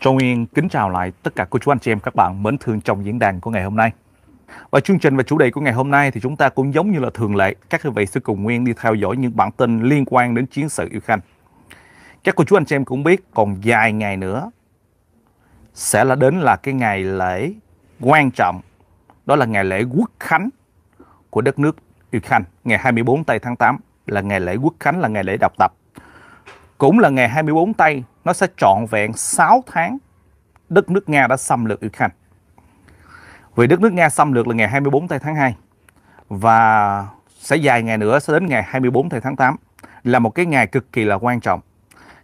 Châu Nguyên kính chào lại tất cả cô chú anh chị em các bạn mến thương trong diễn đàn của ngày hôm nay. Và chương trình và chủ đề của ngày hôm nay thì chúng ta cũng giống như là thường lệ, các quý vị sẽ cùng Nguyên đi theo dõi những bản tin liên quan đến chiến sự yêu Khanh. Các cô chú anh chị em cũng biết còn vài ngày nữa sẽ là đến là cái ngày lễ quan trọng, đó là ngày lễ quốc khánh của đất nước Ukraine ngày 24 tây tháng 8 là ngày lễ quốc khánh là ngày lễ độc tập cũng là ngày 24 Tây nó sẽ trọn vẹn 6 tháng đất nước Nga đã xâm lược Ukraine vì đất nước Nga xâm lược là ngày 24 Tây tháng 2 và sẽ dài ngày nữa sẽ đến ngày 24 Tây tháng 8 là một cái ngày cực kỳ là quan trọng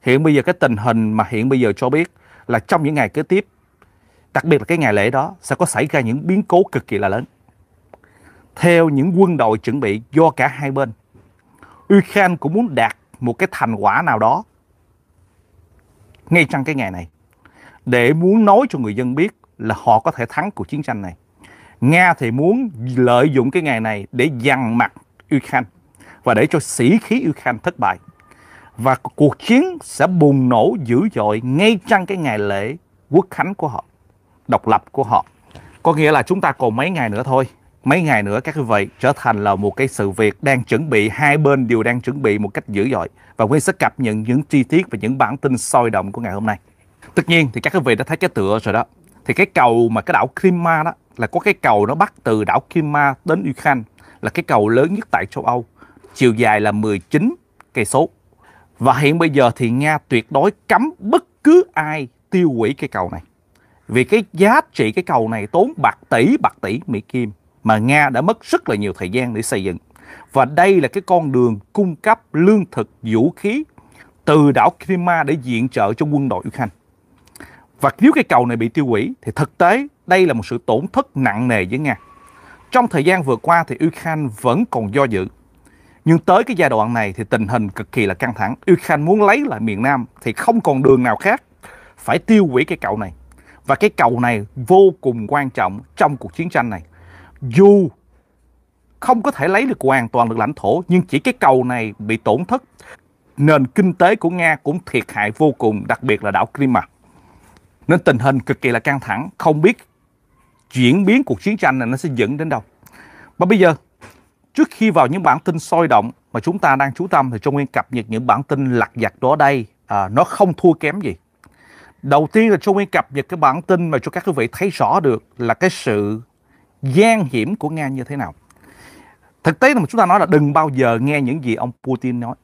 hiện bây giờ cái tình hình mà hiện bây giờ cho biết là trong những ngày kế tiếp đặc biệt là cái ngày lễ đó sẽ có xảy ra những biến cố cực kỳ là lớn theo những quân đội chuẩn bị do cả hai bên Ukraine cũng muốn đạt một cái thành quả nào đó ngay trong cái ngày này để muốn nói cho người dân biết là họ có thể thắng cuộc chiến tranh này. Nga thì muốn lợi dụng cái ngày này để dằn mặt Ukraine và để cho sĩ khí Ukraine thất bại. Và cuộc chiến sẽ bùng nổ dữ dội ngay trong cái ngày lễ quốc khánh của họ, độc lập của họ. Có nghĩa là chúng ta còn mấy ngày nữa thôi mấy ngày nữa các quý vị trở thành là một cái sự việc đang chuẩn bị hai bên đều đang chuẩn bị một cách dữ dội và quý sẽ cập nhật những chi tiết và những bản tin sôi động của ngày hôm nay. Tất nhiên thì các quý vị đã thấy cái tựa rồi đó. Thì cái cầu mà cái đảo Crimea đó là có cái cầu nó bắt từ đảo Crimea đến Ukraine là cái cầu lớn nhất tại châu Âu, chiều dài là 19 cây số. Và hiện bây giờ thì Nga tuyệt đối cấm bất cứ ai tiêu hủy cái cầu này. Vì cái giá trị cái cầu này tốn bạc tỷ bạc tỷ Mỹ Kim mà Nga đã mất rất là nhiều thời gian để xây dựng. Và đây là cái con đường cung cấp lương thực, vũ khí từ đảo Crimea để diện trợ cho quân đội Ukraine. Và nếu cái cầu này bị tiêu hủy thì thực tế đây là một sự tổn thất nặng nề với Nga. Trong thời gian vừa qua thì Ukraine vẫn còn do dự. Nhưng tới cái giai đoạn này thì tình hình cực kỳ là căng thẳng. Ukraine muốn lấy lại miền Nam thì không còn đường nào khác phải tiêu hủy cái cầu này. Và cái cầu này vô cùng quan trọng trong cuộc chiến tranh này dù không có thể lấy được hoàn toàn được lãnh thổ nhưng chỉ cái cầu này bị tổn thất nền kinh tế của Nga cũng thiệt hại vô cùng đặc biệt là đảo Crimea nên tình hình cực kỳ là căng thẳng không biết chuyển biến cuộc chiến tranh này nó sẽ dẫn đến đâu và bây giờ trước khi vào những bản tin sôi động mà chúng ta đang chú tâm thì Trung Nguyên cập nhật những bản tin lặt vặt đó đây à, nó không thua kém gì đầu tiên là Trung Nguyên cập nhật cái bản tin mà cho các quý vị thấy rõ được là cái sự gian hiểm của Nga như thế nào. Thực tế là chúng ta nói là đừng bao giờ nghe những gì ông Putin nói.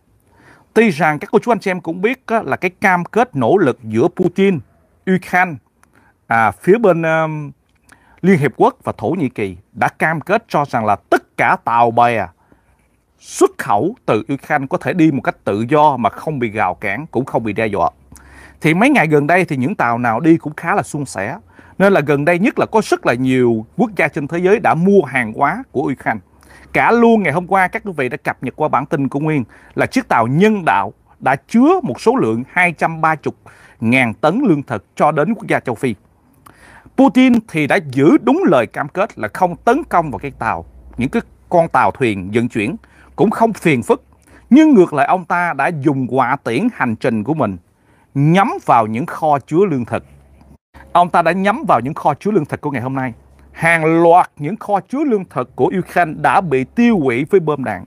Tuy rằng các cô chú anh chị em cũng biết là cái cam kết nỗ lực giữa Putin, Ukraine, à, phía bên um, Liên Hiệp Quốc và Thổ Nhĩ Kỳ đã cam kết cho rằng là tất cả tàu bè xuất khẩu từ Ukraine có thể đi một cách tự do mà không bị gào cản, cũng không bị đe dọa. Thì mấy ngày gần đây thì những tàu nào đi cũng khá là suôn sẻ. Nên là gần đây nhất là có rất là nhiều quốc gia trên thế giới đã mua hàng hóa của Ukraine. Cả luôn ngày hôm qua các quý vị đã cập nhật qua bản tin của Nguyên là chiếc tàu nhân đạo đã chứa một số lượng 230 ngàn tấn lương thực cho đến quốc gia châu Phi. Putin thì đã giữ đúng lời cam kết là không tấn công vào cái tàu, những cái con tàu thuyền vận chuyển cũng không phiền phức. Nhưng ngược lại ông ta đã dùng quả tiễn hành trình của mình nhắm vào những kho chứa lương thực Ông ta đã nhắm vào những kho chứa lương thực của ngày hôm nay. Hàng loạt những kho chứa lương thực của Ukraine đã bị tiêu hủy với bom đạn.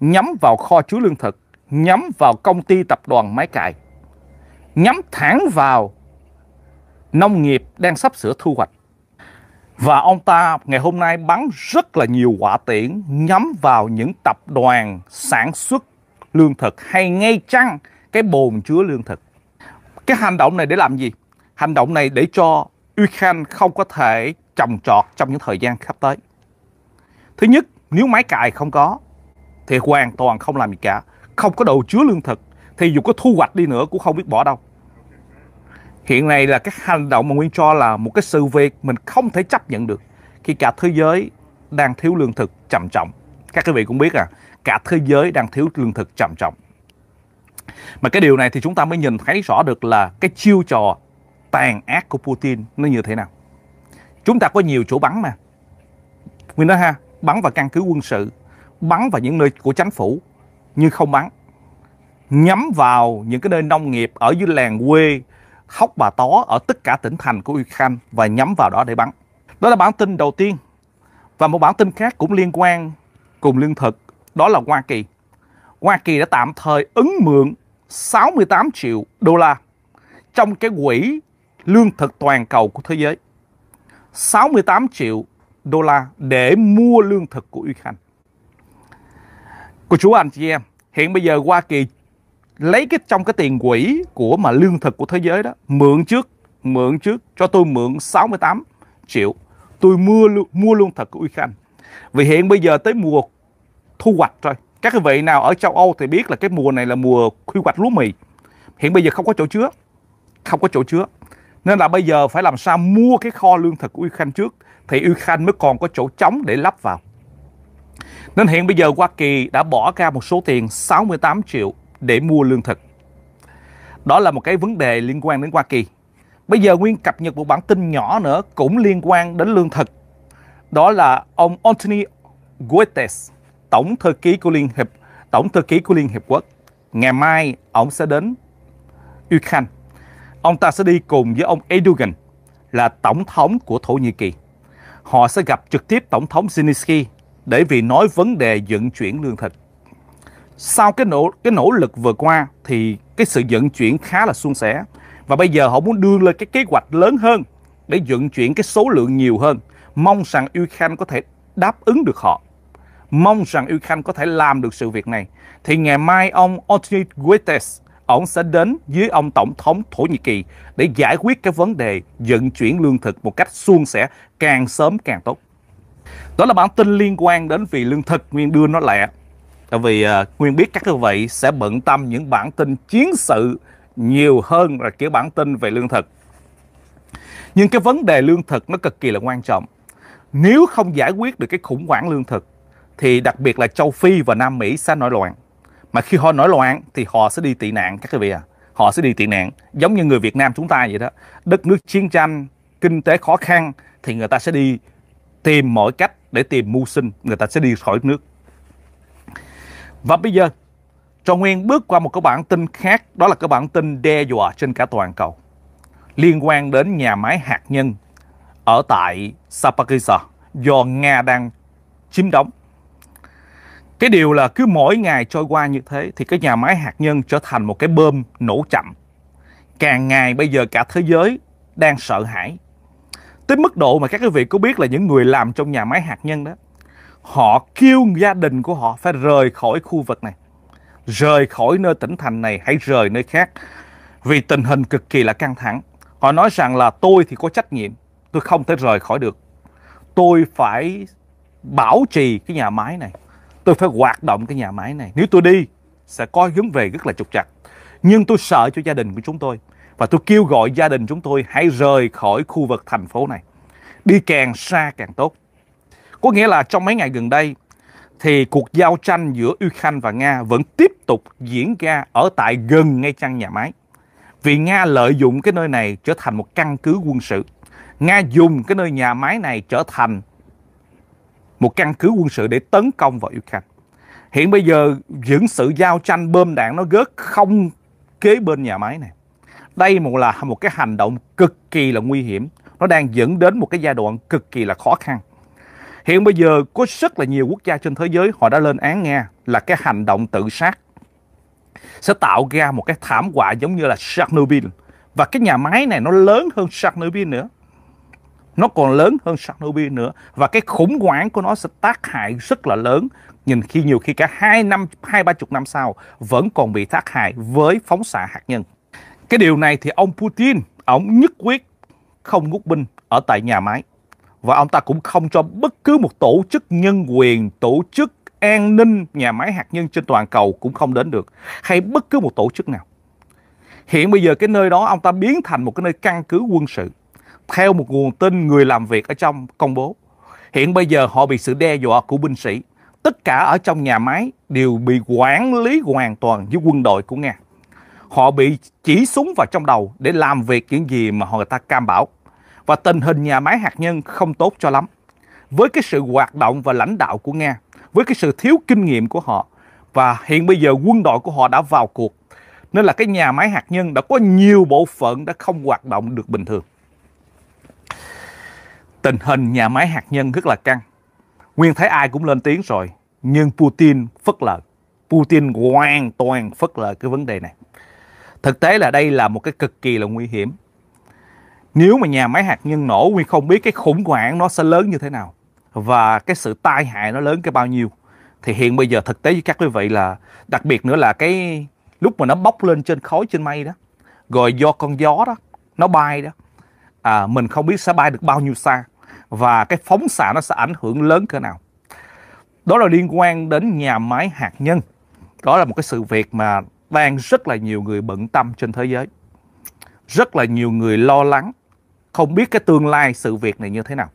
Nhắm vào kho chứa lương thực, nhắm vào công ty tập đoàn máy cài, nhắm thẳng vào nông nghiệp đang sắp sửa thu hoạch. Và ông ta ngày hôm nay bắn rất là nhiều quả tiễn nhắm vào những tập đoàn sản xuất lương thực hay ngay chăng cái bồn chứa lương thực. Cái hành động này để làm gì? hành động này để cho Ukraine không có thể trồng trọt trong những thời gian sắp tới. Thứ nhất, nếu máy cài không có, thì hoàn toàn không làm gì cả. Không có đầu chứa lương thực, thì dù có thu hoạch đi nữa cũng không biết bỏ đâu. Hiện nay là các hành động mà Nguyên cho là một cái sự việc mình không thể chấp nhận được khi cả thế giới đang thiếu lương thực trầm trọng. Các quý vị cũng biết à, cả thế giới đang thiếu lương thực trầm trọng. Mà cái điều này thì chúng ta mới nhìn thấy rõ được là cái chiêu trò tàn ác của Putin nó như thế nào. Chúng ta có nhiều chỗ bắn mà. Nguyên nói ha, bắn vào căn cứ quân sự, bắn vào những nơi của chính phủ, nhưng không bắn. Nhắm vào những cái nơi nông nghiệp ở dưới làng quê, hóc bà tó ở tất cả tỉnh thành của Ukraine và nhắm vào đó để bắn. Đó là bản tin đầu tiên. Và một bản tin khác cũng liên quan cùng lương thực, đó là Hoa Kỳ. Hoa Kỳ đã tạm thời ứng mượn 68 triệu đô la trong cái quỹ lương thực toàn cầu của thế giới. 68 triệu đô la để mua lương thực của Ukraine. cô chú anh chị em, hiện bây giờ Hoa Kỳ lấy cái trong cái tiền quỹ của mà lương thực của thế giới đó, mượn trước, mượn trước cho tôi mượn 68 triệu. Tôi mua mua lương thực của Ukraine. Vì hiện bây giờ tới mùa thu hoạch rồi. Các quý vị nào ở châu Âu thì biết là cái mùa này là mùa quy hoạch lúa mì. Hiện bây giờ không có chỗ chứa. Không có chỗ chứa. Nên là bây giờ phải làm sao mua cái kho lương thực của Ukraine trước thì Ukraine mới còn có chỗ trống để lắp vào. Nên hiện bây giờ Hoa Kỳ đã bỏ ra một số tiền 68 triệu để mua lương thực. Đó là một cái vấn đề liên quan đến Hoa Kỳ. Bây giờ Nguyên cập nhật một bản tin nhỏ nữa cũng liên quan đến lương thực. Đó là ông Anthony Guterres tổng thư ký của Liên Hiệp, tổng thư ký của Liên Hiệp Quốc. Ngày mai ông sẽ đến Ukraine Ông ta sẽ đi cùng với ông Erdogan là tổng thống của Thổ Nhĩ Kỳ. Họ sẽ gặp trực tiếp tổng thống Zelensky để vì nói vấn đề vận chuyển lương thực. Sau cái nỗ cái nỗ lực vừa qua thì cái sự vận chuyển khá là suôn sẻ và bây giờ họ muốn đưa lên cái kế hoạch lớn hơn để vận chuyển cái số lượng nhiều hơn, mong rằng Ukraine có thể đáp ứng được họ. Mong rằng Ukraine có thể làm được sự việc này. Thì ngày mai ông Otis Guetes ông sẽ đến dưới ông Tổng thống Thổ Nhĩ Kỳ để giải quyết cái vấn đề vận chuyển lương thực một cách suôn sẻ càng sớm càng tốt. Đó là bản tin liên quan đến vì lương thực Nguyên đưa nó lẹ. Tại vì à, Nguyên biết các quý vị sẽ bận tâm những bản tin chiến sự nhiều hơn là kiểu bản tin về lương thực. Nhưng cái vấn đề lương thực nó cực kỳ là quan trọng. Nếu không giải quyết được cái khủng hoảng lương thực thì đặc biệt là châu Phi và Nam Mỹ sẽ nổi loạn mà khi họ nổi loạn thì họ sẽ đi tị nạn các quý vị à họ sẽ đi tị nạn giống như người Việt Nam chúng ta vậy đó đất nước chiến tranh kinh tế khó khăn thì người ta sẽ đi tìm mọi cách để tìm mưu sinh người ta sẽ đi khỏi nước và bây giờ cho Nguyên bước qua một cái bản tin khác đó là cái bản tin đe dọa trên cả toàn cầu liên quan đến nhà máy hạt nhân ở tại Sapakisa do Nga đang chiếm đóng cái điều là cứ mỗi ngày trôi qua như thế thì cái nhà máy hạt nhân trở thành một cái bơm nổ chậm càng ngày bây giờ cả thế giới đang sợ hãi tới mức độ mà các quý vị có biết là những người làm trong nhà máy hạt nhân đó họ kêu gia đình của họ phải rời khỏi khu vực này rời khỏi nơi tỉnh thành này hãy rời nơi khác vì tình hình cực kỳ là căng thẳng họ nói rằng là tôi thì có trách nhiệm tôi không thể rời khỏi được tôi phải bảo trì cái nhà máy này tôi phải hoạt động cái nhà máy này. Nếu tôi đi, sẽ có hướng về rất là trục trặc. Nhưng tôi sợ cho gia đình của chúng tôi. Và tôi kêu gọi gia đình chúng tôi hãy rời khỏi khu vực thành phố này. Đi càng xa càng tốt. Có nghĩa là trong mấy ngày gần đây, thì cuộc giao tranh giữa Ukraine và Nga vẫn tiếp tục diễn ra ở tại gần ngay chăn nhà máy. Vì Nga lợi dụng cái nơi này trở thành một căn cứ quân sự. Nga dùng cái nơi nhà máy này trở thành một căn cứ quân sự để tấn công vào Ukraine. Hiện bây giờ những sự giao tranh bơm đạn nó gớt không kế bên nhà máy này. Đây một là một cái hành động cực kỳ là nguy hiểm. Nó đang dẫn đến một cái giai đoạn cực kỳ là khó khăn. Hiện bây giờ có rất là nhiều quốc gia trên thế giới họ đã lên án Nga là cái hành động tự sát sẽ tạo ra một cái thảm họa giống như là Chernobyl. Và cái nhà máy này nó lớn hơn Chernobyl nữa nó còn lớn hơn Chernobyl nữa và cái khủng hoảng của nó sẽ tác hại rất là lớn nhìn khi nhiều khi cả hai năm hai ba chục năm sau vẫn còn bị tác hại với phóng xạ hạt nhân cái điều này thì ông Putin ông nhất quyết không rút binh ở tại nhà máy và ông ta cũng không cho bất cứ một tổ chức nhân quyền tổ chức an ninh nhà máy hạt nhân trên toàn cầu cũng không đến được hay bất cứ một tổ chức nào hiện bây giờ cái nơi đó ông ta biến thành một cái nơi căn cứ quân sự theo một nguồn tin người làm việc ở trong công bố. Hiện bây giờ họ bị sự đe dọa của binh sĩ. Tất cả ở trong nhà máy đều bị quản lý hoàn toàn với quân đội của Nga. Họ bị chỉ súng vào trong đầu để làm việc những gì mà họ người ta cam bảo. Và tình hình nhà máy hạt nhân không tốt cho lắm. Với cái sự hoạt động và lãnh đạo của Nga, với cái sự thiếu kinh nghiệm của họ, và hiện bây giờ quân đội của họ đã vào cuộc. Nên là cái nhà máy hạt nhân đã có nhiều bộ phận đã không hoạt động được bình thường tình hình nhà máy hạt nhân rất là căng. Nguyên thấy ai cũng lên tiếng rồi, nhưng Putin phất lờ. Putin hoàn toàn phất lờ cái vấn đề này. Thực tế là đây là một cái cực kỳ là nguy hiểm. Nếu mà nhà máy hạt nhân nổ, Nguyên không biết cái khủng hoảng nó sẽ lớn như thế nào. Và cái sự tai hại nó lớn cái bao nhiêu. Thì hiện bây giờ thực tế với các quý vị là, đặc biệt nữa là cái lúc mà nó bốc lên trên khói trên mây đó. Rồi do con gió đó, nó bay đó. À, mình không biết sẽ bay được bao nhiêu xa và cái phóng xạ nó sẽ ảnh hưởng lớn cỡ nào đó là liên quan đến nhà máy hạt nhân đó là một cái sự việc mà đang rất là nhiều người bận tâm trên thế giới rất là nhiều người lo lắng không biết cái tương lai sự việc này như thế nào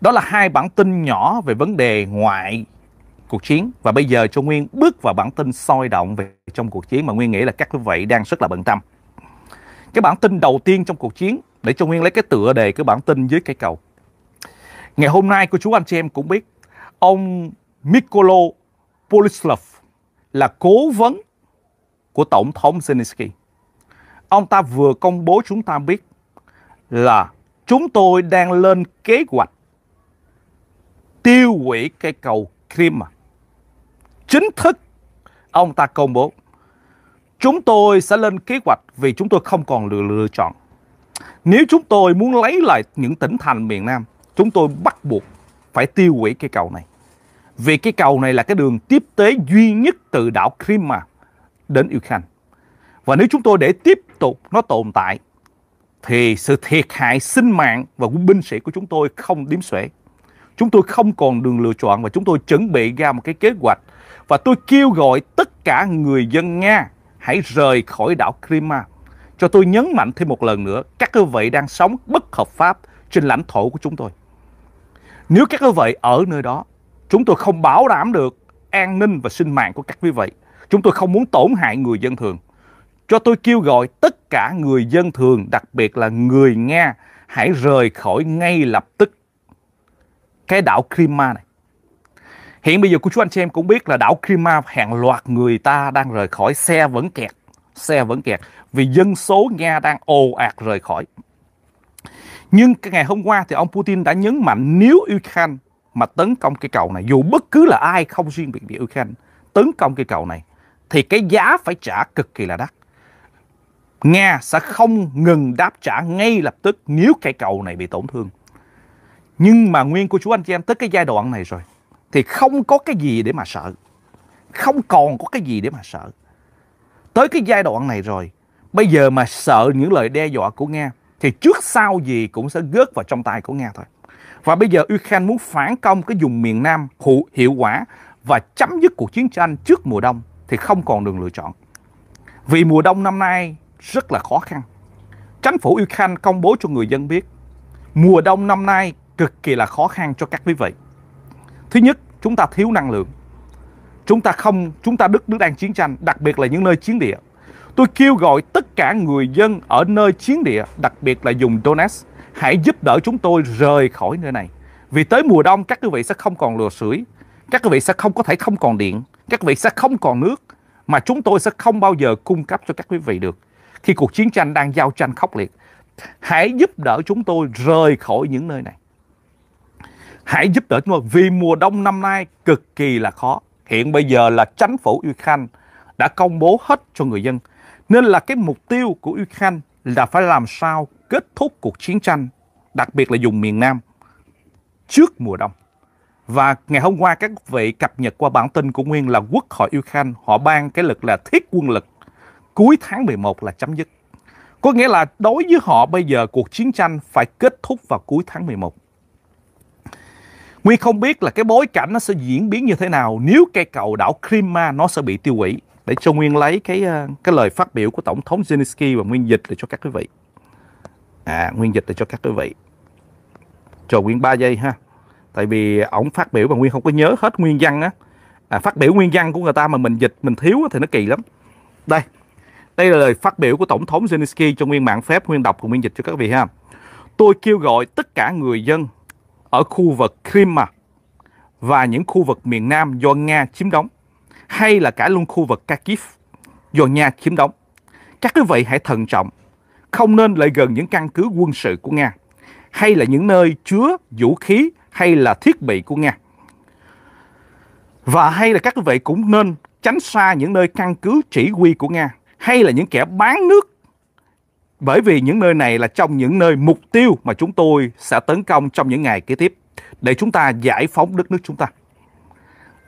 đó là hai bản tin nhỏ về vấn đề ngoại cuộc chiến và bây giờ cho nguyên bước vào bản tin soi động về trong cuộc chiến mà nguyên nghĩ là các quý vị đang rất là bận tâm cái bản tin đầu tiên trong cuộc chiến để cho nguyên lấy cái tựa đề cái bản tin dưới cây cầu Ngày hôm nay cô chú anh chị em cũng biết ông Mikolo Polislav là cố vấn của Tổng thống Zelensky. Ông ta vừa công bố chúng ta biết là chúng tôi đang lên kế hoạch tiêu hủy cây cầu Crimea. À. Chính thức ông ta công bố chúng tôi sẽ lên kế hoạch vì chúng tôi không còn lựa, lựa chọn. Nếu chúng tôi muốn lấy lại những tỉnh thành miền Nam chúng tôi bắt buộc phải tiêu hủy cây cầu này. Vì cái cầu này là cái đường tiếp tế duy nhất từ đảo Crimea đến Ukraine. Và nếu chúng tôi để tiếp tục nó tồn tại thì sự thiệt hại sinh mạng và quân binh sĩ của chúng tôi không đếm xuể. Chúng tôi không còn đường lựa chọn và chúng tôi chuẩn bị ra một cái kế hoạch và tôi kêu gọi tất cả người dân Nga hãy rời khỏi đảo Crimea. Cho tôi nhấn mạnh thêm một lần nữa, các đơn vị đang sống bất hợp pháp trên lãnh thổ của chúng tôi. Nếu các quý vị ở nơi đó, chúng tôi không bảo đảm được an ninh và sinh mạng của các quý vị. Chúng tôi không muốn tổn hại người dân thường. Cho tôi kêu gọi tất cả người dân thường, đặc biệt là người Nga, hãy rời khỏi ngay lập tức cái đảo Crimea này. Hiện bây giờ của chú anh chị em cũng biết là đảo Crimea hàng loạt người ta đang rời khỏi, xe vẫn kẹt, xe vẫn kẹt vì dân số Nga đang ồ ạt rời khỏi. Nhưng cái ngày hôm qua thì ông Putin đã nhấn mạnh nếu Ukraine mà tấn công cái cầu này, dù bất cứ là ai không riêng biệt về Ukraine, tấn công cái cầu này, thì cái giá phải trả cực kỳ là đắt. Nga sẽ không ngừng đáp trả ngay lập tức nếu cây cầu này bị tổn thương. Nhưng mà nguyên của chú anh chị em tới cái giai đoạn này rồi, thì không có cái gì để mà sợ. Không còn có cái gì để mà sợ. Tới cái giai đoạn này rồi, bây giờ mà sợ những lời đe dọa của Nga, thì trước sau gì cũng sẽ gớt vào trong tay của Nga thôi. Và bây giờ Ukraine muốn phản công cái vùng miền Nam hiệu quả và chấm dứt cuộc chiến tranh trước mùa đông thì không còn đường lựa chọn. Vì mùa đông năm nay rất là khó khăn. Chính phủ Ukraine công bố cho người dân biết mùa đông năm nay cực kỳ là khó khăn cho các quý vị. Thứ nhất, chúng ta thiếu năng lượng. Chúng ta không, chúng ta Đức nước đang chiến tranh, đặc biệt là những nơi chiến địa. Tôi kêu gọi tất cả người dân ở nơi chiến địa, đặc biệt là dùng Donetsk, hãy giúp đỡ chúng tôi rời khỏi nơi này. Vì tới mùa đông các quý vị sẽ không còn lừa sưởi, các quý vị sẽ không có thể không còn điện, các quý vị sẽ không còn nước mà chúng tôi sẽ không bao giờ cung cấp cho các quý vị được. Khi cuộc chiến tranh đang giao tranh khốc liệt, hãy giúp đỡ chúng tôi rời khỏi những nơi này. Hãy giúp đỡ chúng tôi vì mùa đông năm nay cực kỳ là khó. Hiện bây giờ là chính phủ Ukraine đã công bố hết cho người dân nên là cái mục tiêu của Ukraine là phải làm sao kết thúc cuộc chiến tranh, đặc biệt là dùng miền Nam, trước mùa đông. Và ngày hôm qua các vị cập nhật qua bản tin của Nguyên là quốc hội Ukraine họ ban cái lực là thiết quân lực cuối tháng 11 là chấm dứt. Có nghĩa là đối với họ bây giờ cuộc chiến tranh phải kết thúc vào cuối tháng 11. Nguyên không biết là cái bối cảnh nó sẽ diễn biến như thế nào nếu cây cầu đảo Crimea nó sẽ bị tiêu hủy để cho Nguyên lấy cái ờ, cái lời phát biểu của Tổng thống Zelensky và Nguyên dịch để cho các quý vị. À, Nguyên dịch để cho các quý vị. chờ Nguyên 3 giây ha. Tại vì ổng phát biểu mà Nguyên không có nhớ hết nguyên văn á. À, phát biểu nguyên văn của người ta mà mình dịch mình thiếu thì nó kỳ lắm. Đây. Đây là lời phát biểu của Tổng thống Zelensky cho Nguyên mạng phép Nguyên đọc của Nguyên dịch cho các vị ha. Tôi kêu gọi tất cả người dân ở khu vực Crimea và những khu vực miền Nam do Nga chiếm đóng hay là cả luôn khu vực Kharkiv do Nga chiếm đóng. Các quý vị hãy thận trọng, không nên lại gần những căn cứ quân sự của Nga hay là những nơi chứa vũ khí hay là thiết bị của Nga. Và hay là các quý vị cũng nên tránh xa những nơi căn cứ chỉ huy của Nga hay là những kẻ bán nước bởi vì những nơi này là trong những nơi mục tiêu mà chúng tôi sẽ tấn công trong những ngày kế tiếp để chúng ta giải phóng đất nước chúng ta.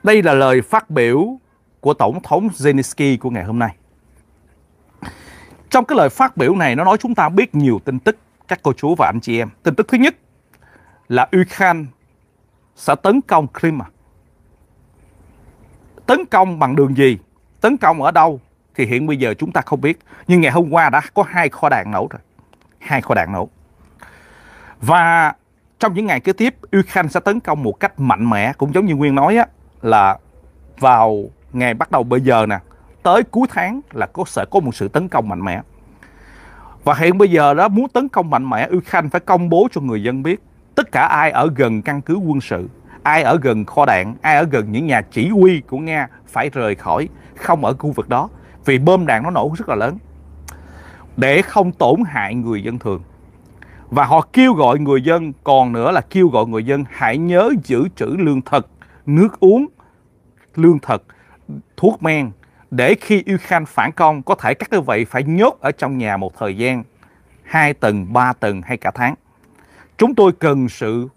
Đây là lời phát biểu của Tổng thống Zelensky của ngày hôm nay. Trong cái lời phát biểu này, nó nói chúng ta biết nhiều tin tức, các cô chú và anh chị em. Tin tức thứ nhất là Ukraine sẽ tấn công Crimea. Tấn công bằng đường gì? Tấn công ở đâu? Thì hiện bây giờ chúng ta không biết. Nhưng ngày hôm qua đã có hai kho đạn nổ rồi. Hai kho đạn nổ. Và trong những ngày kế tiếp, Ukraine sẽ tấn công một cách mạnh mẽ. Cũng giống như Nguyên nói á, là vào ngày bắt đầu bây giờ nè tới cuối tháng là có sẽ có một sự tấn công mạnh mẽ và hiện bây giờ đó muốn tấn công mạnh mẽ Ukraine phải công bố cho người dân biết tất cả ai ở gần căn cứ quân sự ai ở gần kho đạn ai ở gần những nhà chỉ huy của Nga phải rời khỏi không ở khu vực đó vì bom đạn nó nổ rất là lớn để không tổn hại người dân thường và họ kêu gọi người dân còn nữa là kêu gọi người dân hãy nhớ giữ trữ lương thực nước uống lương thực thuốc men để khi Ukraine phản công có thể các đơn vị phải nhốt ở trong nhà một thời gian 2 tuần, 3 tuần hay cả tháng. Chúng tôi cần sự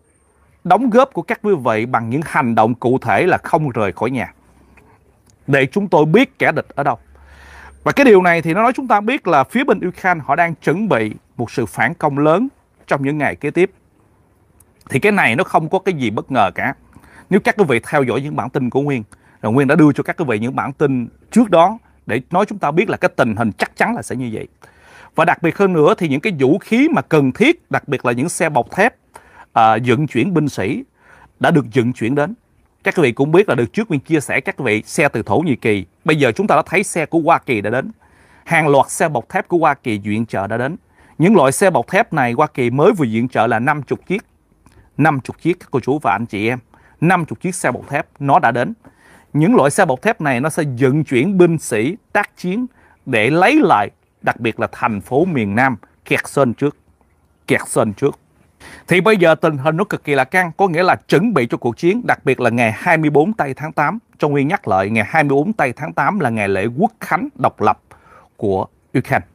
đóng góp của các quý vị bằng những hành động cụ thể là không rời khỏi nhà để chúng tôi biết kẻ địch ở đâu. Và cái điều này thì nó nói chúng ta biết là phía bên Ukraine họ đang chuẩn bị một sự phản công lớn trong những ngày kế tiếp. Thì cái này nó không có cái gì bất ngờ cả. Nếu các quý vị theo dõi những bản tin của Nguyên, Nguyên đã đưa cho các quý vị những bản tin trước đó để nói chúng ta biết là cái tình hình chắc chắn là sẽ như vậy. Và đặc biệt hơn nữa thì những cái vũ khí mà cần thiết, đặc biệt là những xe bọc thép à, dựng chuyển binh sĩ đã được dựng chuyển đến. Các quý vị cũng biết là được trước Nguyên chia sẻ các quý vị xe từ Thổ Nhĩ Kỳ. Bây giờ chúng ta đã thấy xe của Hoa Kỳ đã đến. Hàng loạt xe bọc thép của Hoa Kỳ viện trợ đã đến. Những loại xe bọc thép này Hoa Kỳ mới vừa viện trợ là 50 chiếc. 50 chiếc các cô chú và anh chị em. 50 chiếc xe bọc thép nó đã đến những loại xe bọc thép này nó sẽ vận chuyển binh sĩ tác chiến để lấy lại đặc biệt là thành phố miền Nam kẹt sơn trước kẹt sơn trước thì bây giờ tình hình nó cực kỳ là căng có nghĩa là chuẩn bị cho cuộc chiến đặc biệt là ngày 24 tây tháng 8 trong nguyên nhắc lại ngày 24 tây tháng 8 là ngày lễ quốc khánh độc lập của Ukraine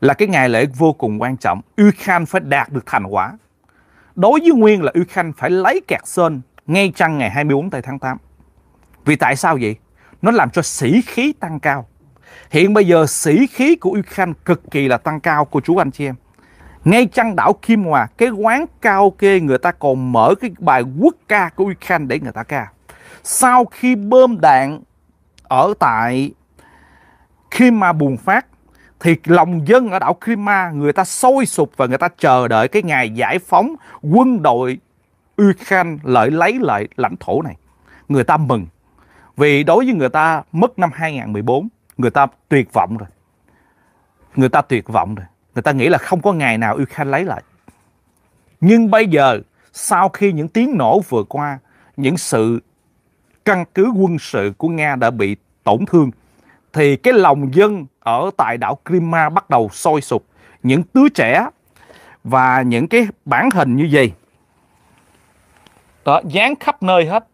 là cái ngày lễ vô cùng quan trọng Ukraine phải đạt được thành quả đối với Nguyên là Ukraine phải lấy kẹt sơn ngay trăng ngày 24 tây tháng 8 vì tại sao vậy? Nó làm cho sĩ khí tăng cao. Hiện bây giờ sĩ khí của Ukraine cực kỳ là tăng cao của chú anh chị em. Ngay chăn đảo Kim Hòa, cái quán cao kê người ta còn mở cái bài quốc ca của Ukraine để người ta ca. Sau khi bơm đạn ở tại Crimea bùng phát, thì lòng dân ở đảo Crimea người ta sôi sục và người ta chờ đợi cái ngày giải phóng quân đội Ukraine lợi lấy lại lãnh thổ này. Người ta mừng. Vì đối với người ta mất năm 2014, người ta tuyệt vọng rồi. Người ta tuyệt vọng rồi. Người ta nghĩ là không có ngày nào Ukraine lấy lại. Nhưng bây giờ, sau khi những tiếng nổ vừa qua, những sự căn cứ quân sự của Nga đã bị tổn thương, thì cái lòng dân ở tại đảo Crimea bắt đầu sôi sục. Những đứa trẻ và những cái bản hình như vậy đó, dán khắp nơi hết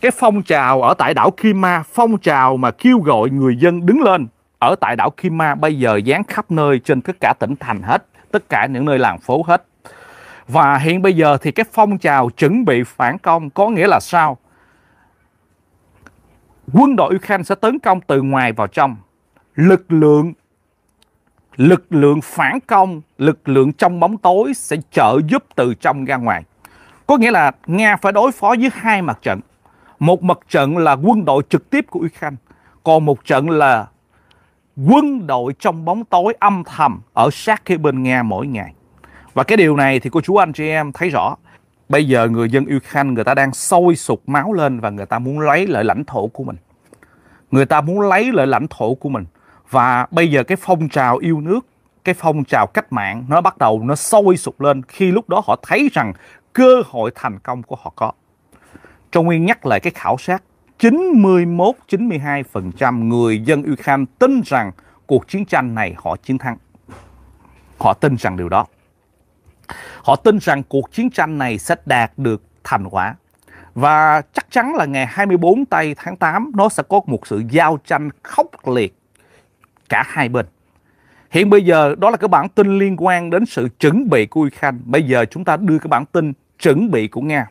cái phong trào ở tại đảo Kima, phong trào mà kêu gọi người dân đứng lên ở tại đảo Kima bây giờ dán khắp nơi trên tất cả tỉnh thành hết, tất cả những nơi làng phố hết. Và hiện bây giờ thì cái phong trào chuẩn bị phản công có nghĩa là sao? Quân đội Ukraine sẽ tấn công từ ngoài vào trong. Lực lượng lực lượng phản công, lực lượng trong bóng tối sẽ trợ giúp từ trong ra ngoài. Có nghĩa là Nga phải đối phó với hai mặt trận. Một mặt trận là quân đội trực tiếp của Ukraine, còn một trận là quân đội trong bóng tối âm thầm ở sát khi bên Nga mỗi ngày. Và cái điều này thì cô chú anh chị em thấy rõ. Bây giờ người dân Ukraine người ta đang sôi sục máu lên và người ta muốn lấy lại lãnh thổ của mình. Người ta muốn lấy lại lãnh thổ của mình. Và bây giờ cái phong trào yêu nước, cái phong trào cách mạng nó bắt đầu nó sôi sục lên khi lúc đó họ thấy rằng cơ hội thành công của họ có. Cao Nguyên nhắc lại cái khảo sát 91-92% người dân Ukraine tin rằng cuộc chiến tranh này họ chiến thắng. Họ tin rằng điều đó. Họ tin rằng cuộc chiến tranh này sẽ đạt được thành quả. Và chắc chắn là ngày 24 tây tháng 8 nó sẽ có một sự giao tranh khốc liệt cả hai bên. Hiện bây giờ đó là cái bản tin liên quan đến sự chuẩn bị của Ukraine. Bây giờ chúng ta đưa cái bản tin chuẩn bị của Nga.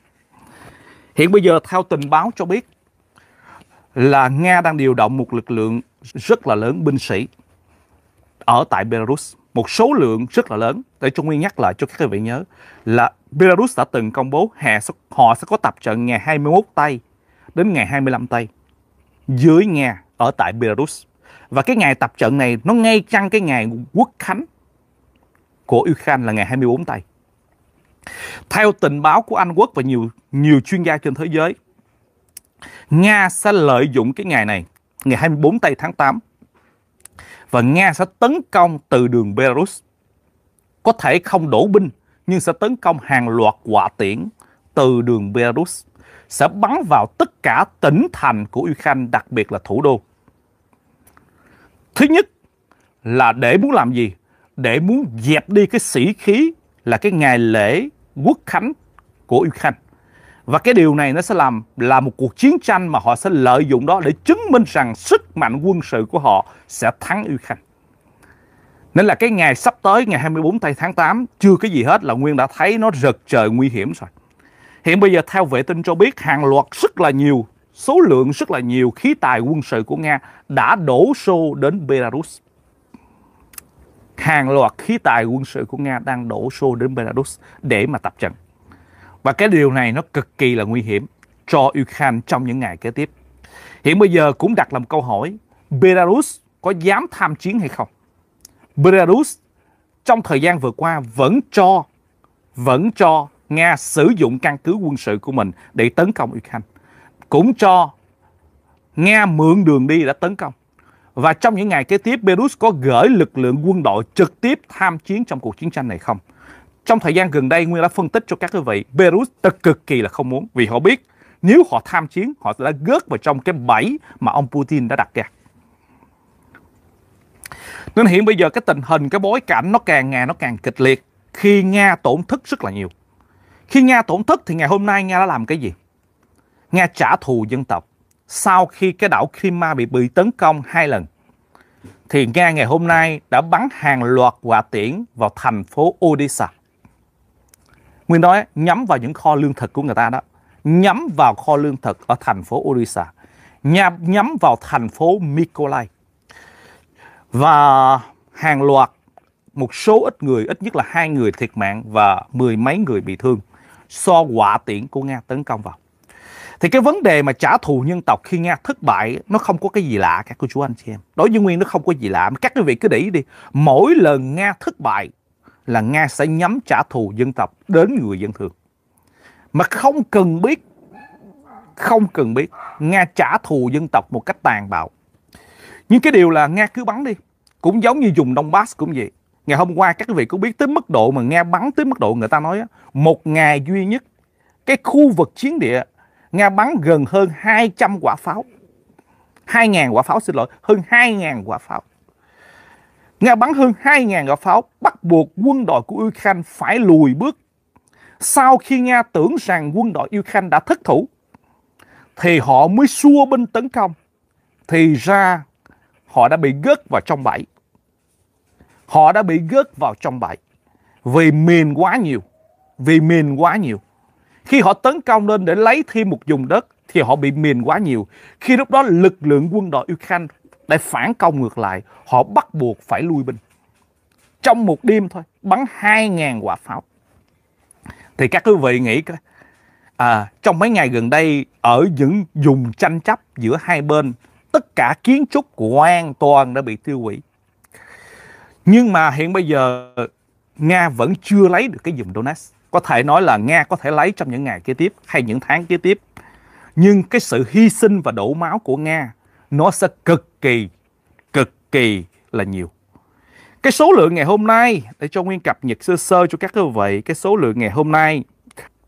Hiện bây giờ theo tình báo cho biết là Nga đang điều động một lực lượng rất là lớn binh sĩ ở tại Belarus. Một số lượng rất là lớn. Để cho Nguyên nhắc lại cho các vị nhớ là Belarus đã từng công bố hè họ sẽ có tập trận ngày 21 Tây đến ngày 25 Tây dưới Nga ở tại Belarus. Và cái ngày tập trận này nó ngay chăng cái ngày quốc khánh của Ukraine là ngày 24 Tây. Theo tình báo của Anh Quốc và nhiều nhiều chuyên gia trên thế giới, Nga sẽ lợi dụng cái ngày này, ngày 24 tây tháng 8 và Nga sẽ tấn công từ đường Belarus. Có thể không đổ binh nhưng sẽ tấn công hàng loạt quả tiễn từ đường Belarus sẽ bắn vào tất cả tỉnh thành của Ukraine, đặc biệt là thủ đô. Thứ nhất là để muốn làm gì? Để muốn dẹp đi cái sĩ khí là cái ngày lễ quốc khánh của Ukraine. Và cái điều này nó sẽ làm là một cuộc chiến tranh mà họ sẽ lợi dụng đó để chứng minh rằng sức mạnh quân sự của họ sẽ thắng Ukraine. Nên là cái ngày sắp tới, ngày 24 tây tháng 8, chưa cái gì hết là Nguyên đã thấy nó rực trời nguy hiểm rồi. Hiện bây giờ theo vệ tinh cho biết hàng loạt rất là nhiều, số lượng rất là nhiều khí tài quân sự của Nga đã đổ xô đến Belarus hàng loạt khí tài quân sự của Nga đang đổ xô đến Belarus để mà tập trận. Và cái điều này nó cực kỳ là nguy hiểm cho Ukraine trong những ngày kế tiếp. Hiện bây giờ cũng đặt làm câu hỏi Belarus có dám tham chiến hay không? Belarus trong thời gian vừa qua vẫn cho vẫn cho Nga sử dụng căn cứ quân sự của mình để tấn công Ukraine. Cũng cho Nga mượn đường đi đã tấn công. Và trong những ngày kế tiếp, Belarus có gửi lực lượng quân đội trực tiếp tham chiến trong cuộc chiến tranh này không? Trong thời gian gần đây, Nguyên đã phân tích cho các quý vị, Belarus cực kỳ là không muốn vì họ biết nếu họ tham chiến, họ sẽ gớt vào trong cái bẫy mà ông Putin đã đặt ra. Nên hiện bây giờ cái tình hình, cái bối cảnh nó càng ngày nó càng kịch liệt khi Nga tổn thất rất là nhiều. Khi Nga tổn thất thì ngày hôm nay Nga đã làm cái gì? Nga trả thù dân tộc sau khi cái đảo Crimea bị bị tấn công hai lần thì Nga ngày hôm nay đã bắn hàng loạt quả tiễn vào thành phố Odessa. Nguyên nói nhắm vào những kho lương thực của người ta đó, nhắm vào kho lương thực ở thành phố Odessa, nhắm vào thành phố Mykolaiv. Và hàng loạt một số ít người, ít nhất là hai người thiệt mạng và mười mấy người bị thương do quả tiễn của Nga tấn công vào thì cái vấn đề mà trả thù nhân tộc khi nga thất bại nó không có cái gì lạ các cô chú anh chị em đối với nguyên nó không có gì lạ các quý vị cứ để ý đi mỗi lần nga thất bại là nga sẽ nhắm trả thù dân tộc đến người dân thường mà không cần biết không cần biết nga trả thù dân tộc một cách tàn bạo nhưng cái điều là nga cứ bắn đi cũng giống như dùng donbass cũng vậy ngày hôm qua các quý vị cũng biết tới mức độ mà nga bắn tới mức độ người ta nói một ngày duy nhất cái khu vực chiến địa Nga bắn gần hơn 200 quả pháo. 2.000 quả pháo xin lỗi, hơn 2.000 quả pháo. Nga bắn hơn 2.000 quả pháo bắt buộc quân đội của Ukraine phải lùi bước. Sau khi Nga tưởng rằng quân đội Ukraine đã thất thủ, thì họ mới xua binh tấn công. Thì ra họ đã bị gớt vào trong bẫy. Họ đã bị gớt vào trong bẫy. Vì mìn quá nhiều. Vì mìn quá nhiều. Khi họ tấn công lên để lấy thêm một vùng đất thì họ bị miền quá nhiều. Khi lúc đó lực lượng quân đội Ukraine đã phản công ngược lại, họ bắt buộc phải lui binh. Trong một đêm thôi, bắn 2.000 quả pháo. Thì các quý vị nghĩ coi, à, trong mấy ngày gần đây ở những vùng tranh chấp giữa hai bên, tất cả kiến trúc hoàn toàn đã bị tiêu hủy. Nhưng mà hiện bây giờ Nga vẫn chưa lấy được cái vùng Donetsk. Có thể nói là Nga có thể lấy trong những ngày kế tiếp hay những tháng kế tiếp. Nhưng cái sự hy sinh và đổ máu của Nga nó sẽ cực kỳ, cực kỳ là nhiều. Cái số lượng ngày hôm nay, để cho Nguyên cập nhật sơ sơ cho các quý vị, cái số lượng ngày hôm nay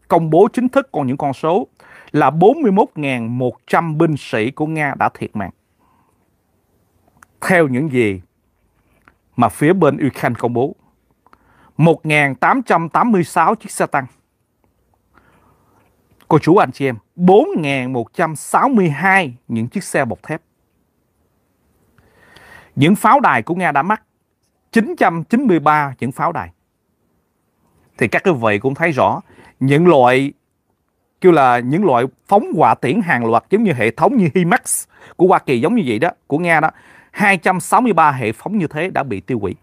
công bố chính thức còn những con số là 41.100 binh sĩ của Nga đã thiệt mạng. Theo những gì mà phía bên Ukraine công bố. 1.886 chiếc xe tăng. Cô chú anh chị em, 4.162 những chiếc xe bọc thép. Những pháo đài của Nga đã mắc 993 những pháo đài. Thì các quý vị cũng thấy rõ những loại kêu là những loại phóng hỏa tiễn hàng loạt giống như hệ thống như HIMARS của Hoa Kỳ giống như vậy đó, của Nga đó. 263 hệ phóng như thế đã bị tiêu hủy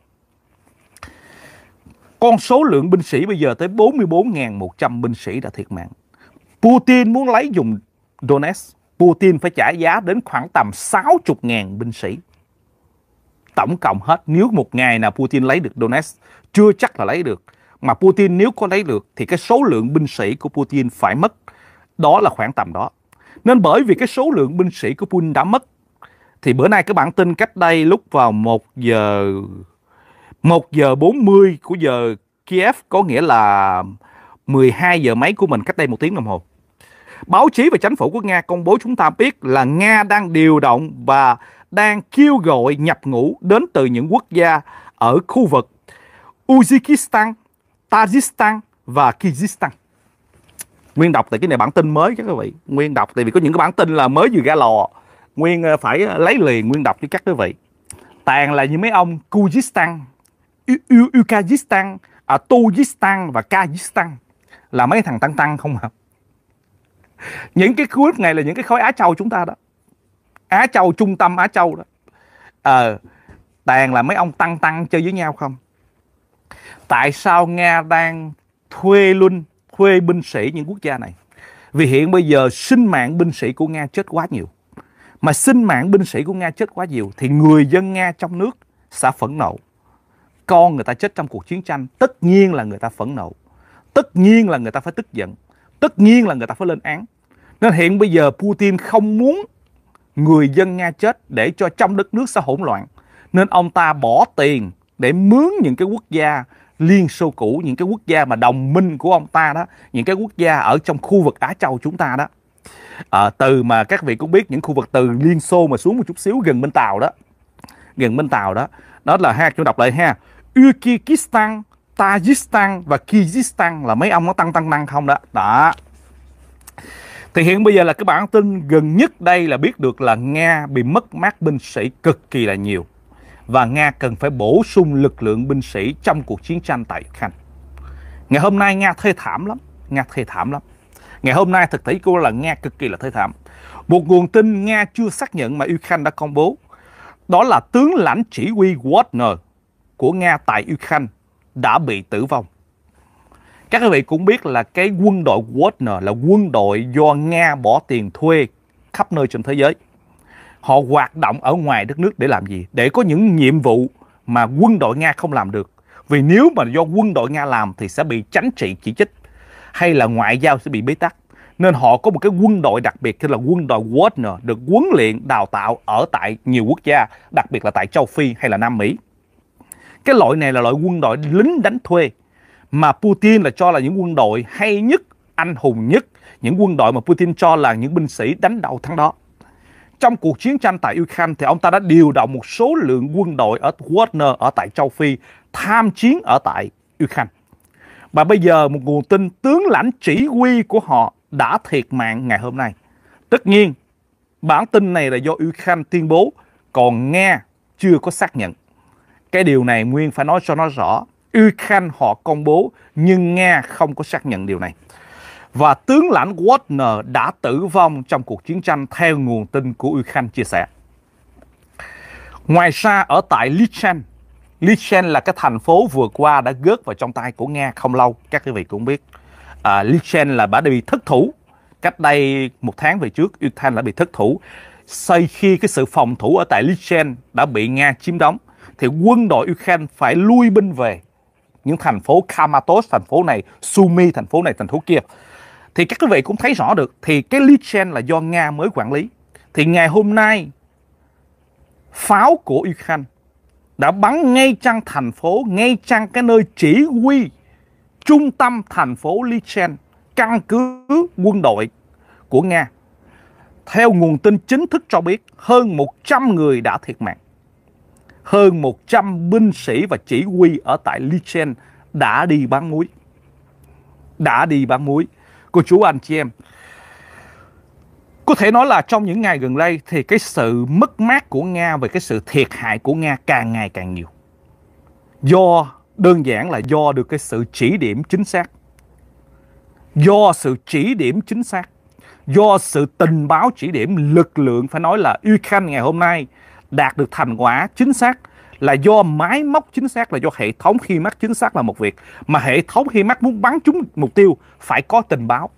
con số lượng binh sĩ bây giờ tới 44.100 binh sĩ đã thiệt mạng. Putin muốn lấy dùng Donetsk, Putin phải trả giá đến khoảng tầm 60.000 binh sĩ. Tổng cộng hết, nếu một ngày nào Putin lấy được Donetsk, chưa chắc là lấy được. Mà Putin nếu có lấy được thì cái số lượng binh sĩ của Putin phải mất, đó là khoảng tầm đó. Nên bởi vì cái số lượng binh sĩ của Putin đã mất, thì bữa nay các bạn tin cách đây lúc vào 1 giờ 1 giờ 40 của giờ Kiev có nghĩa là 12 giờ mấy của mình cách đây một tiếng đồng hồ. Báo chí và chính phủ của Nga công bố chúng ta biết là Nga đang điều động và đang kêu gọi nhập ngũ đến từ những quốc gia ở khu vực Uzbekistan, Tajikistan và Kyrgyzstan. Nguyên đọc tại cái này bản tin mới các quý vị. Nguyên đọc tại vì có những cái bản tin là mới vừa ra lò. Nguyên ờ, phải ờ, lấy liền Nguyên đọc với các quý vị. Tàn là như mấy ông Kyrgyzstan Uzbekistan, à, Tojikistan và Kyrgyzstan là mấy thằng tăng tăng không hả? Những cái khu này là những cái khối Á Châu chúng ta đó. Á Châu, trung tâm Á Châu đó. Ờ, à, toàn là mấy ông tăng tăng chơi với nhau không? Tại sao Nga đang thuê luân, thuê binh sĩ những quốc gia này? Vì hiện bây giờ sinh mạng binh sĩ của Nga chết quá nhiều. Mà sinh mạng binh sĩ của Nga chết quá nhiều thì người dân Nga trong nước sẽ phẫn nộ con người ta chết trong cuộc chiến tranh tất nhiên là người ta phẫn nộ tất nhiên là người ta phải tức giận tất nhiên là người ta phải lên án nên hiện bây giờ putin không muốn người dân nga chết để cho trong đất nước sẽ hỗn loạn nên ông ta bỏ tiền để mướn những cái quốc gia liên xô cũ những cái quốc gia mà đồng minh của ông ta đó những cái quốc gia ở trong khu vực á châu chúng ta đó à, từ mà các vị cũng biết những khu vực từ liên xô mà xuống một chút xíu gần bên tàu đó gần bên tàu đó đó là ha chúng đọc lại ha Uzbekistan, Tajikistan và Kyrgyzstan là mấy ông nó tăng tăng năng không đó. Đó. Thì hiện bây giờ là cái bản tin gần nhất đây là biết được là Nga bị mất mát binh sĩ cực kỳ là nhiều và Nga cần phải bổ sung lực lượng binh sĩ trong cuộc chiến tranh tại Ukraine. Ngày hôm nay Nga thê thảm lắm, Nga thê thảm lắm. Ngày hôm nay thực tế cô là Nga cực kỳ là thê thảm. Một nguồn tin Nga chưa xác nhận mà Ukraine đã công bố đó là tướng lãnh chỉ huy Wagner của Nga tại Ukraine đã bị tử vong. Các quý vị cũng biết là cái quân đội Wagner là quân đội do Nga bỏ tiền thuê khắp nơi trên thế giới. Họ hoạt động ở ngoài đất nước để làm gì? Để có những nhiệm vụ mà quân đội Nga không làm được. Vì nếu mà do quân đội Nga làm thì sẽ bị tránh trị chỉ trích hay là ngoại giao sẽ bị bế tắc. Nên họ có một cái quân đội đặc biệt tên là quân đội Wagner được huấn luyện đào tạo ở tại nhiều quốc gia, đặc biệt là tại châu Phi hay là Nam Mỹ cái loại này là loại quân đội lính đánh thuê mà Putin là cho là những quân đội hay nhất anh hùng nhất những quân đội mà Putin cho là những binh sĩ đánh đầu thắng đó trong cuộc chiến tranh tại Ukraine thì ông ta đã điều động một số lượng quân đội ở Wagner ở tại châu Phi tham chiến ở tại Ukraine. Và bây giờ một nguồn tin tướng lãnh chỉ huy của họ đã thiệt mạng ngày hôm nay. Tất nhiên, bản tin này là do Ukraine tuyên bố, còn Nga chưa có xác nhận. Cái điều này Nguyên phải nói cho nó rõ. Ukraine họ công bố nhưng Nga không có xác nhận điều này. Và tướng lãnh Wagner đã tử vong trong cuộc chiến tranh theo nguồn tin của Ukraine chia sẻ. Ngoài ra ở tại Lichen, Lichen là cái thành phố vừa qua đã gớt vào trong tay của Nga không lâu, các quý vị cũng biết. À, Lichen là đã bị thất thủ, cách đây một tháng về trước Ukraine đã bị thất thủ. Sau khi cái sự phòng thủ ở tại Lichen đã bị Nga chiếm đóng, thì quân đội Ukraine phải lui binh về những thành phố Kamatos, thành phố này, Sumy, thành phố này, thành phố kia. Thì các quý vị cũng thấy rõ được, thì cái Lychen là do Nga mới quản lý. Thì ngày hôm nay, pháo của Ukraine đã bắn ngay trang thành phố, ngay trang cái nơi chỉ huy trung tâm thành phố Lychen, căn cứ quân đội của Nga. Theo nguồn tin chính thức cho biết, hơn 100 người đã thiệt mạng hơn 100 binh sĩ và chỉ huy ở tại Lichen đã đi bán muối. Đã đi bán muối. Cô chú anh chị em, có thể nói là trong những ngày gần đây thì cái sự mất mát của Nga về cái sự thiệt hại của Nga càng ngày càng nhiều. Do đơn giản là do được cái sự chỉ điểm chính xác. Do sự chỉ điểm chính xác. Do sự tình báo chỉ điểm lực lượng phải nói là Ukraine ngày hôm nay đạt được thành quả chính xác là do máy móc chính xác là do hệ thống khi mắt chính xác là một việc mà hệ thống khi mắt muốn bắn trúng mục tiêu phải có tình báo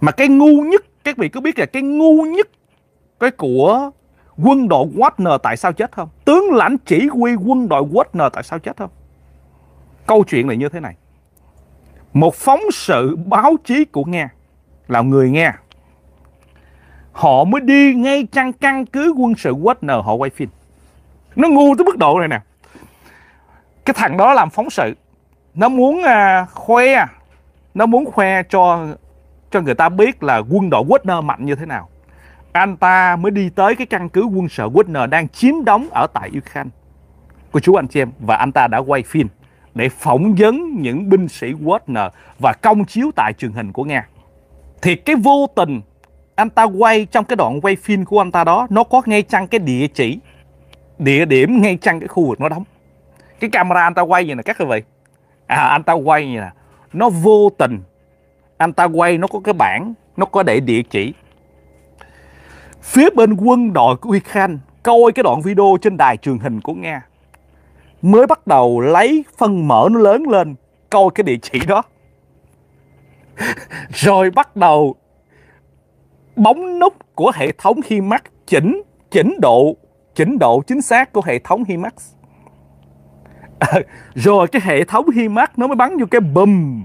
mà cái ngu nhất các vị có biết là cái ngu nhất cái của quân đội Wagner tại sao chết không tướng lãnh chỉ huy quân đội Wagner tại sao chết không câu chuyện là như thế này một phóng sự báo chí của Nga là người Nga họ mới đi ngay trang căn cứ quân sự Wagner họ quay phim nó ngu tới mức độ này nè cái thằng đó làm phóng sự nó muốn à, khoe nó muốn khoe cho cho người ta biết là quân đội Wagner mạnh như thế nào anh ta mới đi tới cái căn cứ quân sự Wagner đang chiếm đóng ở tại Ukraine cô chú anh chị em và anh ta đã quay phim để phỏng vấn những binh sĩ Wagner và công chiếu tại truyền hình của Nga thì cái vô tình anh ta quay trong cái đoạn quay phim của anh ta đó nó có ngay chăng cái địa chỉ địa điểm ngay chăng cái khu vực nó đóng cái camera anh ta quay vậy nè các quý vị à anh ta quay vậy nè nó vô tình anh ta quay nó có cái bảng nó có để địa chỉ phía bên quân đội của Ukraine coi cái đoạn video trên đài truyền hình của Nga mới bắt đầu lấy phân mở nó lớn lên coi cái địa chỉ đó rồi bắt đầu bóng nút của hệ thống HIMAX chỉnh chỉnh độ chỉnh độ chính xác của hệ thống HIMAX à, rồi cái hệ thống HIMAX nó mới bắn vô cái bùm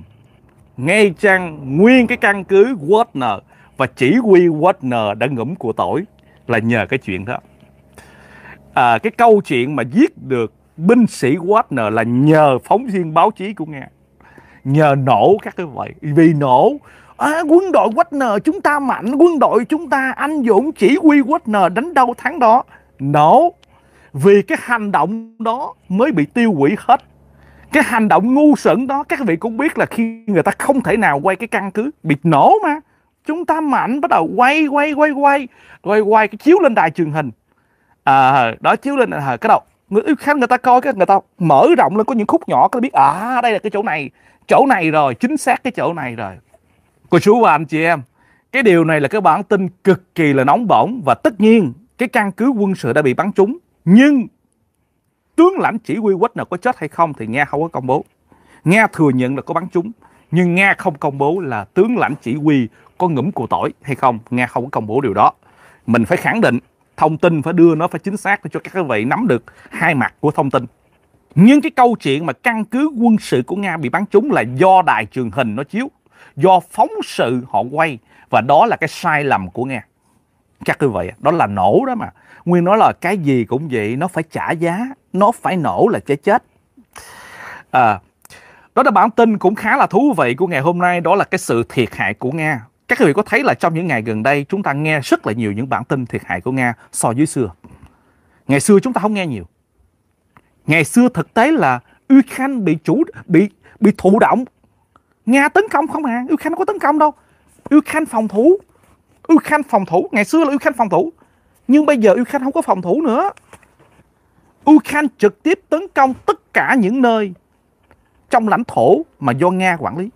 ngay trang nguyên cái căn cứ Wagner và chỉ huy Wagner đã ngẫm của tội là nhờ cái chuyện đó à, cái câu chuyện mà giết được binh sĩ Wagner là nhờ phóng viên báo chí của Nga nhờ nổ các cái vậy vì nổ à, quân đội Wagner chúng ta mạnh quân đội chúng ta anh dũng chỉ huy Wagner đánh đâu thắng đó no vì cái hành động đó mới bị tiêu hủy hết cái hành động ngu xuẩn đó các vị cũng biết là khi người ta không thể nào quay cái căn cứ bị nổ mà chúng ta mạnh bắt đầu quay quay quay quay quay quay cái chiếu lên đài truyền hình à, đó chiếu lên à, cái đầu người khán người ta coi cái người ta mở rộng lên có những khúc nhỏ cái biết à đây là cái chỗ này chỗ này rồi chính xác cái chỗ này rồi cô chú và anh chị em cái điều này là cái bản tin cực kỳ là nóng bỏng và tất nhiên cái căn cứ quân sự đã bị bắn trúng nhưng tướng lãnh chỉ huy Wagner có chết hay không thì Nga không có công bố Nga thừa nhận là có bắn trúng nhưng Nga không công bố là tướng lãnh chỉ huy có ngủm cụ tỏi hay không Nga không có công bố điều đó mình phải khẳng định thông tin phải đưa nó phải chính xác để cho các quý vị nắm được hai mặt của thông tin nhưng cái câu chuyện mà căn cứ quân sự của Nga bị bắn trúng là do đài truyền hình nó chiếu do phóng sự họ quay và đó là cái sai lầm của nghe chắc như vậy đó là nổ đó mà nguyên nói là cái gì cũng vậy nó phải trả giá nó phải nổ là chết chết à, đó là bản tin cũng khá là thú vị của ngày hôm nay đó là cái sự thiệt hại của nga các quý vị có thấy là trong những ngày gần đây chúng ta nghe rất là nhiều những bản tin thiệt hại của nga so với xưa ngày xưa chúng ta không nghe nhiều ngày xưa thực tế là ukraine bị chủ bị bị thụ động nga tấn công không à ukraine không có tấn công đâu ukraine phòng thủ ukraine phòng thủ ngày xưa là ukraine phòng thủ nhưng bây giờ ukraine không có phòng thủ nữa ukraine trực tiếp tấn công tất cả những nơi trong lãnh thổ mà do nga quản lý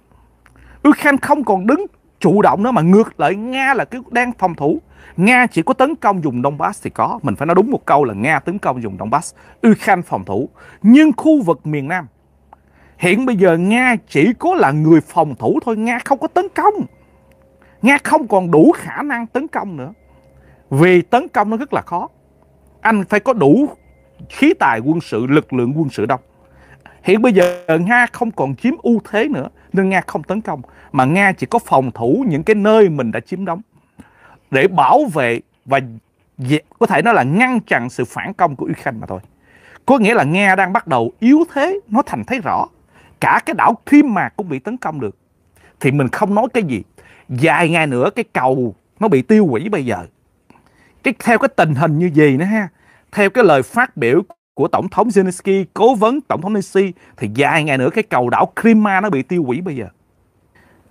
ukraine không còn đứng chủ động nữa mà ngược lại nga là cái đang phòng thủ nga chỉ có tấn công dùng donbass thì có mình phải nói đúng một câu là nga tấn công dùng donbass ukraine phòng thủ nhưng khu vực miền nam Hiện bây giờ Nga chỉ có là người phòng thủ thôi, Nga không có tấn công. Nga không còn đủ khả năng tấn công nữa. Vì tấn công nó rất là khó. Anh phải có đủ khí tài quân sự, lực lượng quân sự đông. Hiện bây giờ Nga không còn chiếm ưu thế nữa nên Nga không tấn công mà Nga chỉ có phòng thủ những cái nơi mình đã chiếm đóng để bảo vệ và có thể nói là ngăn chặn sự phản công của Ukraine mà thôi. Có nghĩa là Nga đang bắt đầu yếu thế, nó thành thấy rõ cả cái đảo Thiên Mạc cũng bị tấn công được thì mình không nói cái gì dài ngày nữa cái cầu nó bị tiêu hủy bây giờ cái theo cái tình hình như gì nữa ha theo cái lời phát biểu của tổng thống Zelensky cố vấn tổng thống Nancy thì dài ngày nữa cái cầu đảo Crimea nó bị tiêu hủy bây giờ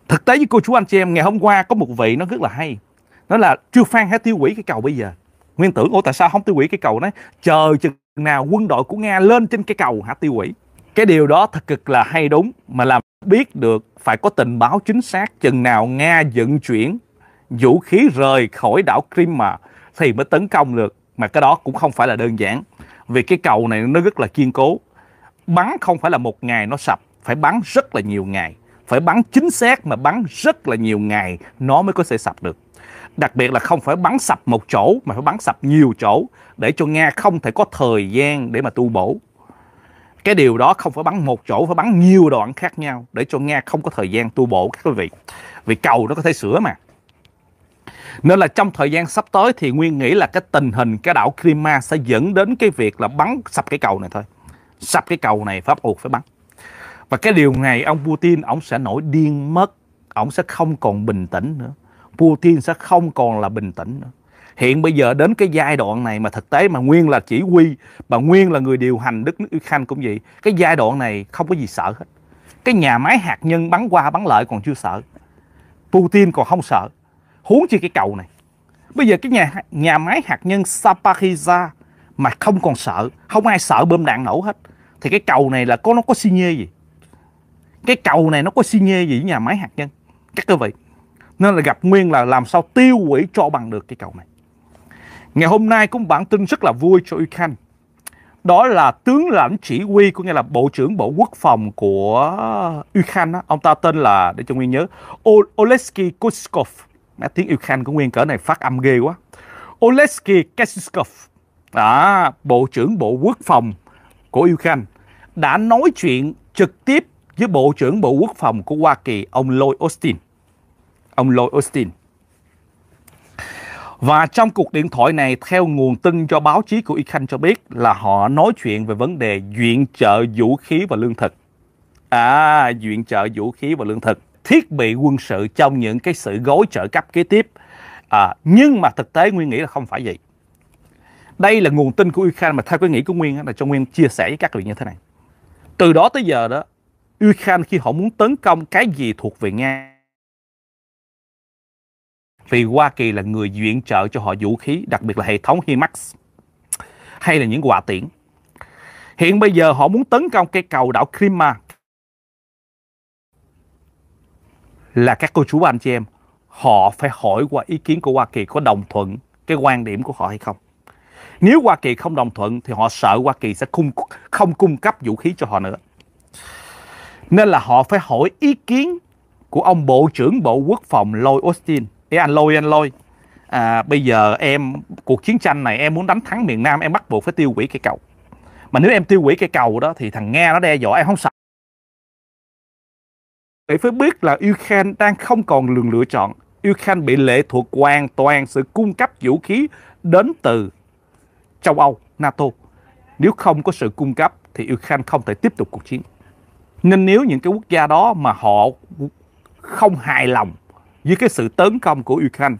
thực tế với cô chú anh chị em ngày hôm qua có một vị nó rất là hay nó là chưa phan hết tiêu hủy cái cầu bây giờ nguyên tưởng ô tại sao không tiêu hủy cái cầu đấy chờ chừng nào quân đội của nga lên trên cái cầu hả tiêu hủy cái điều đó thật cực là hay đúng mà làm biết được phải có tình báo chính xác chừng nào Nga vận chuyển vũ khí rời khỏi đảo Crimea thì mới tấn công được mà cái đó cũng không phải là đơn giản vì cái cầu này nó rất là kiên cố bắn không phải là một ngày nó sập phải bắn rất là nhiều ngày phải bắn chính xác mà bắn rất là nhiều ngày nó mới có thể sập được đặc biệt là không phải bắn sập một chỗ mà phải bắn sập nhiều chỗ để cho Nga không thể có thời gian để mà tu bổ cái điều đó không phải bắn một chỗ phải bắn nhiều đoạn khác nhau để cho nga không có thời gian tu bổ các quý vị vì cầu nó có thể sửa mà nên là trong thời gian sắp tới thì nguyên nghĩ là cái tình hình cái đảo Crimea sẽ dẫn đến cái việc là bắn sập cái cầu này thôi sập cái cầu này pháp uột phải bắn và cái điều này ông Putin ông sẽ nổi điên mất ông sẽ không còn bình tĩnh nữa Putin sẽ không còn là bình tĩnh nữa hiện bây giờ đến cái giai đoạn này mà thực tế mà nguyên là chỉ huy mà nguyên là người điều hành đất nước Ukraine cũng vậy cái giai đoạn này không có gì sợ hết cái nhà máy hạt nhân bắn qua bắn lại còn chưa sợ Putin còn không sợ huống chi cái cầu này bây giờ cái nhà nhà máy hạt nhân Sapariza mà không còn sợ không ai sợ bơm đạn nổ hết thì cái cầu này là có nó có xi nhê gì cái cầu này nó có xi nhê gì với nhà máy hạt nhân các quý vị nên là gặp nguyên là làm sao tiêu hủy cho bằng được cái cầu này Ngày hôm nay cũng bản tin rất là vui cho Ukraine. Đó là tướng lãnh chỉ huy của nghĩa là Bộ trưởng Bộ Quốc phòng của Ukraine. Đó. Ông ta tên là, để cho Nguyên nhớ, Oleski Kuskov. Nói tiếng Ukraine của Nguyên cỡ này phát âm ghê quá. Oleski Kuskov, à, Bộ trưởng Bộ Quốc phòng của Ukraine, đã nói chuyện trực tiếp với Bộ trưởng Bộ Quốc phòng của Hoa Kỳ, ông Lloyd Austin. Ông Lloyd Austin và trong cuộc điện thoại này, theo nguồn tin cho báo chí của Ukraine cho biết là họ nói chuyện về vấn đề duyện trợ vũ khí và lương thực. À, duyện trợ vũ khí và lương thực, thiết bị quân sự trong những cái sự gối trợ cấp kế tiếp. À, nhưng mà thực tế Nguyên nghĩ là không phải vậy. Đây là nguồn tin của Ukraine mà theo cái nghĩ của Nguyên là cho Nguyên chia sẻ với các vị như thế này. Từ đó tới giờ đó, Ukraine khi họ muốn tấn công cái gì thuộc về Nga vì Hoa Kỳ là người viện trợ cho họ vũ khí, đặc biệt là hệ thống HIMARS hay là những quả tiễn. Hiện bây giờ họ muốn tấn công cái cầu đảo Crimea là các cô chú anh chị em họ phải hỏi qua ý kiến của Hoa Kỳ có đồng thuận cái quan điểm của họ hay không. Nếu Hoa Kỳ không đồng thuận thì họ sợ Hoa Kỳ sẽ không không cung cấp vũ khí cho họ nữa. Nên là họ phải hỏi ý kiến của ông Bộ trưởng Bộ Quốc phòng Lloyd Austin cái anh lôi anh lôi à, bây giờ em cuộc chiến tranh này em muốn đánh thắng miền nam em bắt buộc phải tiêu hủy cây cầu mà nếu em tiêu hủy cây cầu đó thì thằng nga nó đe dọa em không sợ để phải biết là Ukraine đang không còn lường lựa chọn Ukraine bị lệ thuộc hoàn toàn sự cung cấp vũ khí đến từ châu Âu, NATO. Nếu không có sự cung cấp thì Ukraine không thể tiếp tục cuộc chiến. Nên nếu những cái quốc gia đó mà họ không hài lòng dưới cái sự tấn công của Ukraine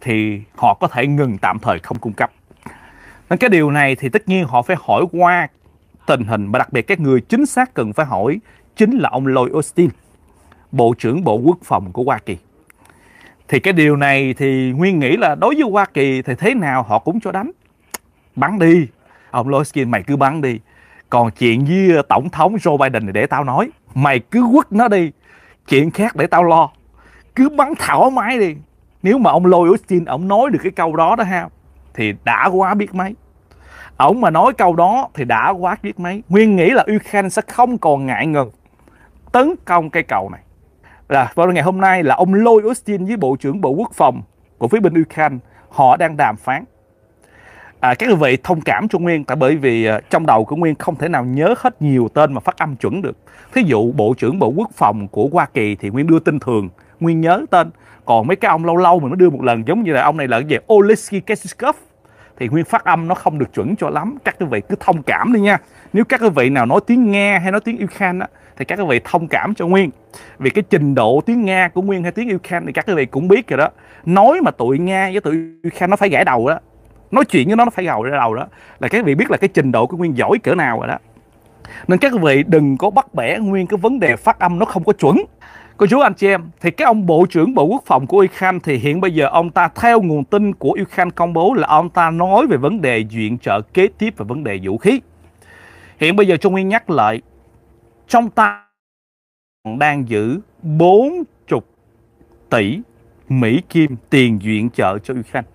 thì họ có thể ngừng tạm thời không cung cấp. Nên cái điều này thì tất nhiên họ phải hỏi qua tình hình mà đặc biệt các người chính xác cần phải hỏi chính là ông Lloyd Austin, Bộ trưởng Bộ Quốc phòng của Hoa Kỳ. Thì cái điều này thì Nguyên nghĩ là đối với Hoa Kỳ thì thế nào họ cũng cho đánh. Bắn đi, ông Lloyd Austin mày cứ bắn đi. Còn chuyện với Tổng thống Joe Biden thì để tao nói, mày cứ quất nó đi, chuyện khác để tao lo cứ bắn thảo mái đi nếu mà ông lôi Austin ông nói được cái câu đó đó ha thì đã quá biết mấy Ông mà nói câu đó thì đã quá biết mấy nguyên nghĩ là Ukraine sẽ không còn ngại ngần tấn công cây cầu này là vào ngày hôm nay là ông lôi Austin với bộ trưởng bộ quốc phòng của phía bên Ukraine họ đang đàm phán à, các quý vị thông cảm cho nguyên tại bởi vì uh, trong đầu của nguyên không thể nào nhớ hết nhiều tên mà phát âm chuẩn được thí dụ bộ trưởng bộ quốc phòng của hoa kỳ thì nguyên đưa tin thường nguyên nhớ tên còn mấy cái ông lâu lâu mình mới đưa một lần giống như là ông này là cái gì Oleski Kesiskov thì nguyên phát âm nó không được chuẩn cho lắm các quý vị cứ thông cảm đi nha nếu các quý vị nào nói tiếng nga hay nói tiếng ukraine á thì các quý vị thông cảm cho nguyên vì cái trình độ tiếng nga của nguyên hay tiếng ukraine thì các quý vị cũng biết rồi đó nói mà tụi nga với tụi ukraine nó phải gãi đầu đó nói chuyện với nó nó phải gào ra đầu đó là các vị biết là cái trình độ của nguyên giỏi cỡ nào rồi đó nên các vị đừng có bắt bẻ nguyên cái vấn đề phát âm nó không có chuẩn Cô chú anh chị em, thì cái ông Bộ trưởng Bộ Quốc phòng của Ukraine thì hiện bây giờ ông ta theo nguồn tin của Ukraine công bố là ông ta nói về vấn đề viện trợ kế tiếp và vấn đề vũ khí. Hiện bây giờ Trung Nguyên nhắc lại, trong ta đang giữ 40 tỷ Mỹ Kim tiền viện trợ cho Ukraine.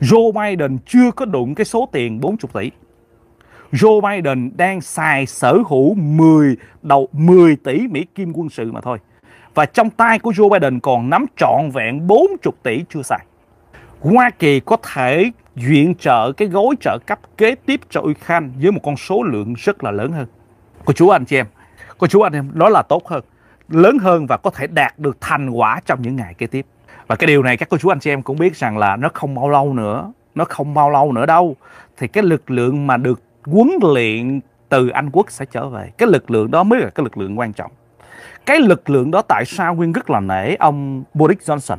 Joe Biden chưa có đụng cái số tiền 40 tỷ. Joe Biden đang xài sở hữu 10 đầu 10 tỷ Mỹ Kim quân sự mà thôi và trong tay của Joe Biden còn nắm trọn vẹn 40 tỷ chưa xài. Hoa Kỳ có thể viện trợ cái gói trợ cấp kế tiếp cho Ukraine với một con số lượng rất là lớn hơn. Cô chú anh chị em, cô chú anh em, đó là tốt hơn, lớn hơn và có thể đạt được thành quả trong những ngày kế tiếp. Và cái điều này các cô chú anh chị em cũng biết rằng là nó không bao lâu nữa, nó không bao lâu nữa đâu. Thì cái lực lượng mà được huấn luyện từ Anh Quốc sẽ trở về. Cái lực lượng đó mới là cái lực lượng quan trọng cái lực lượng đó tại sao Nguyên rất là nể ông Boris Johnson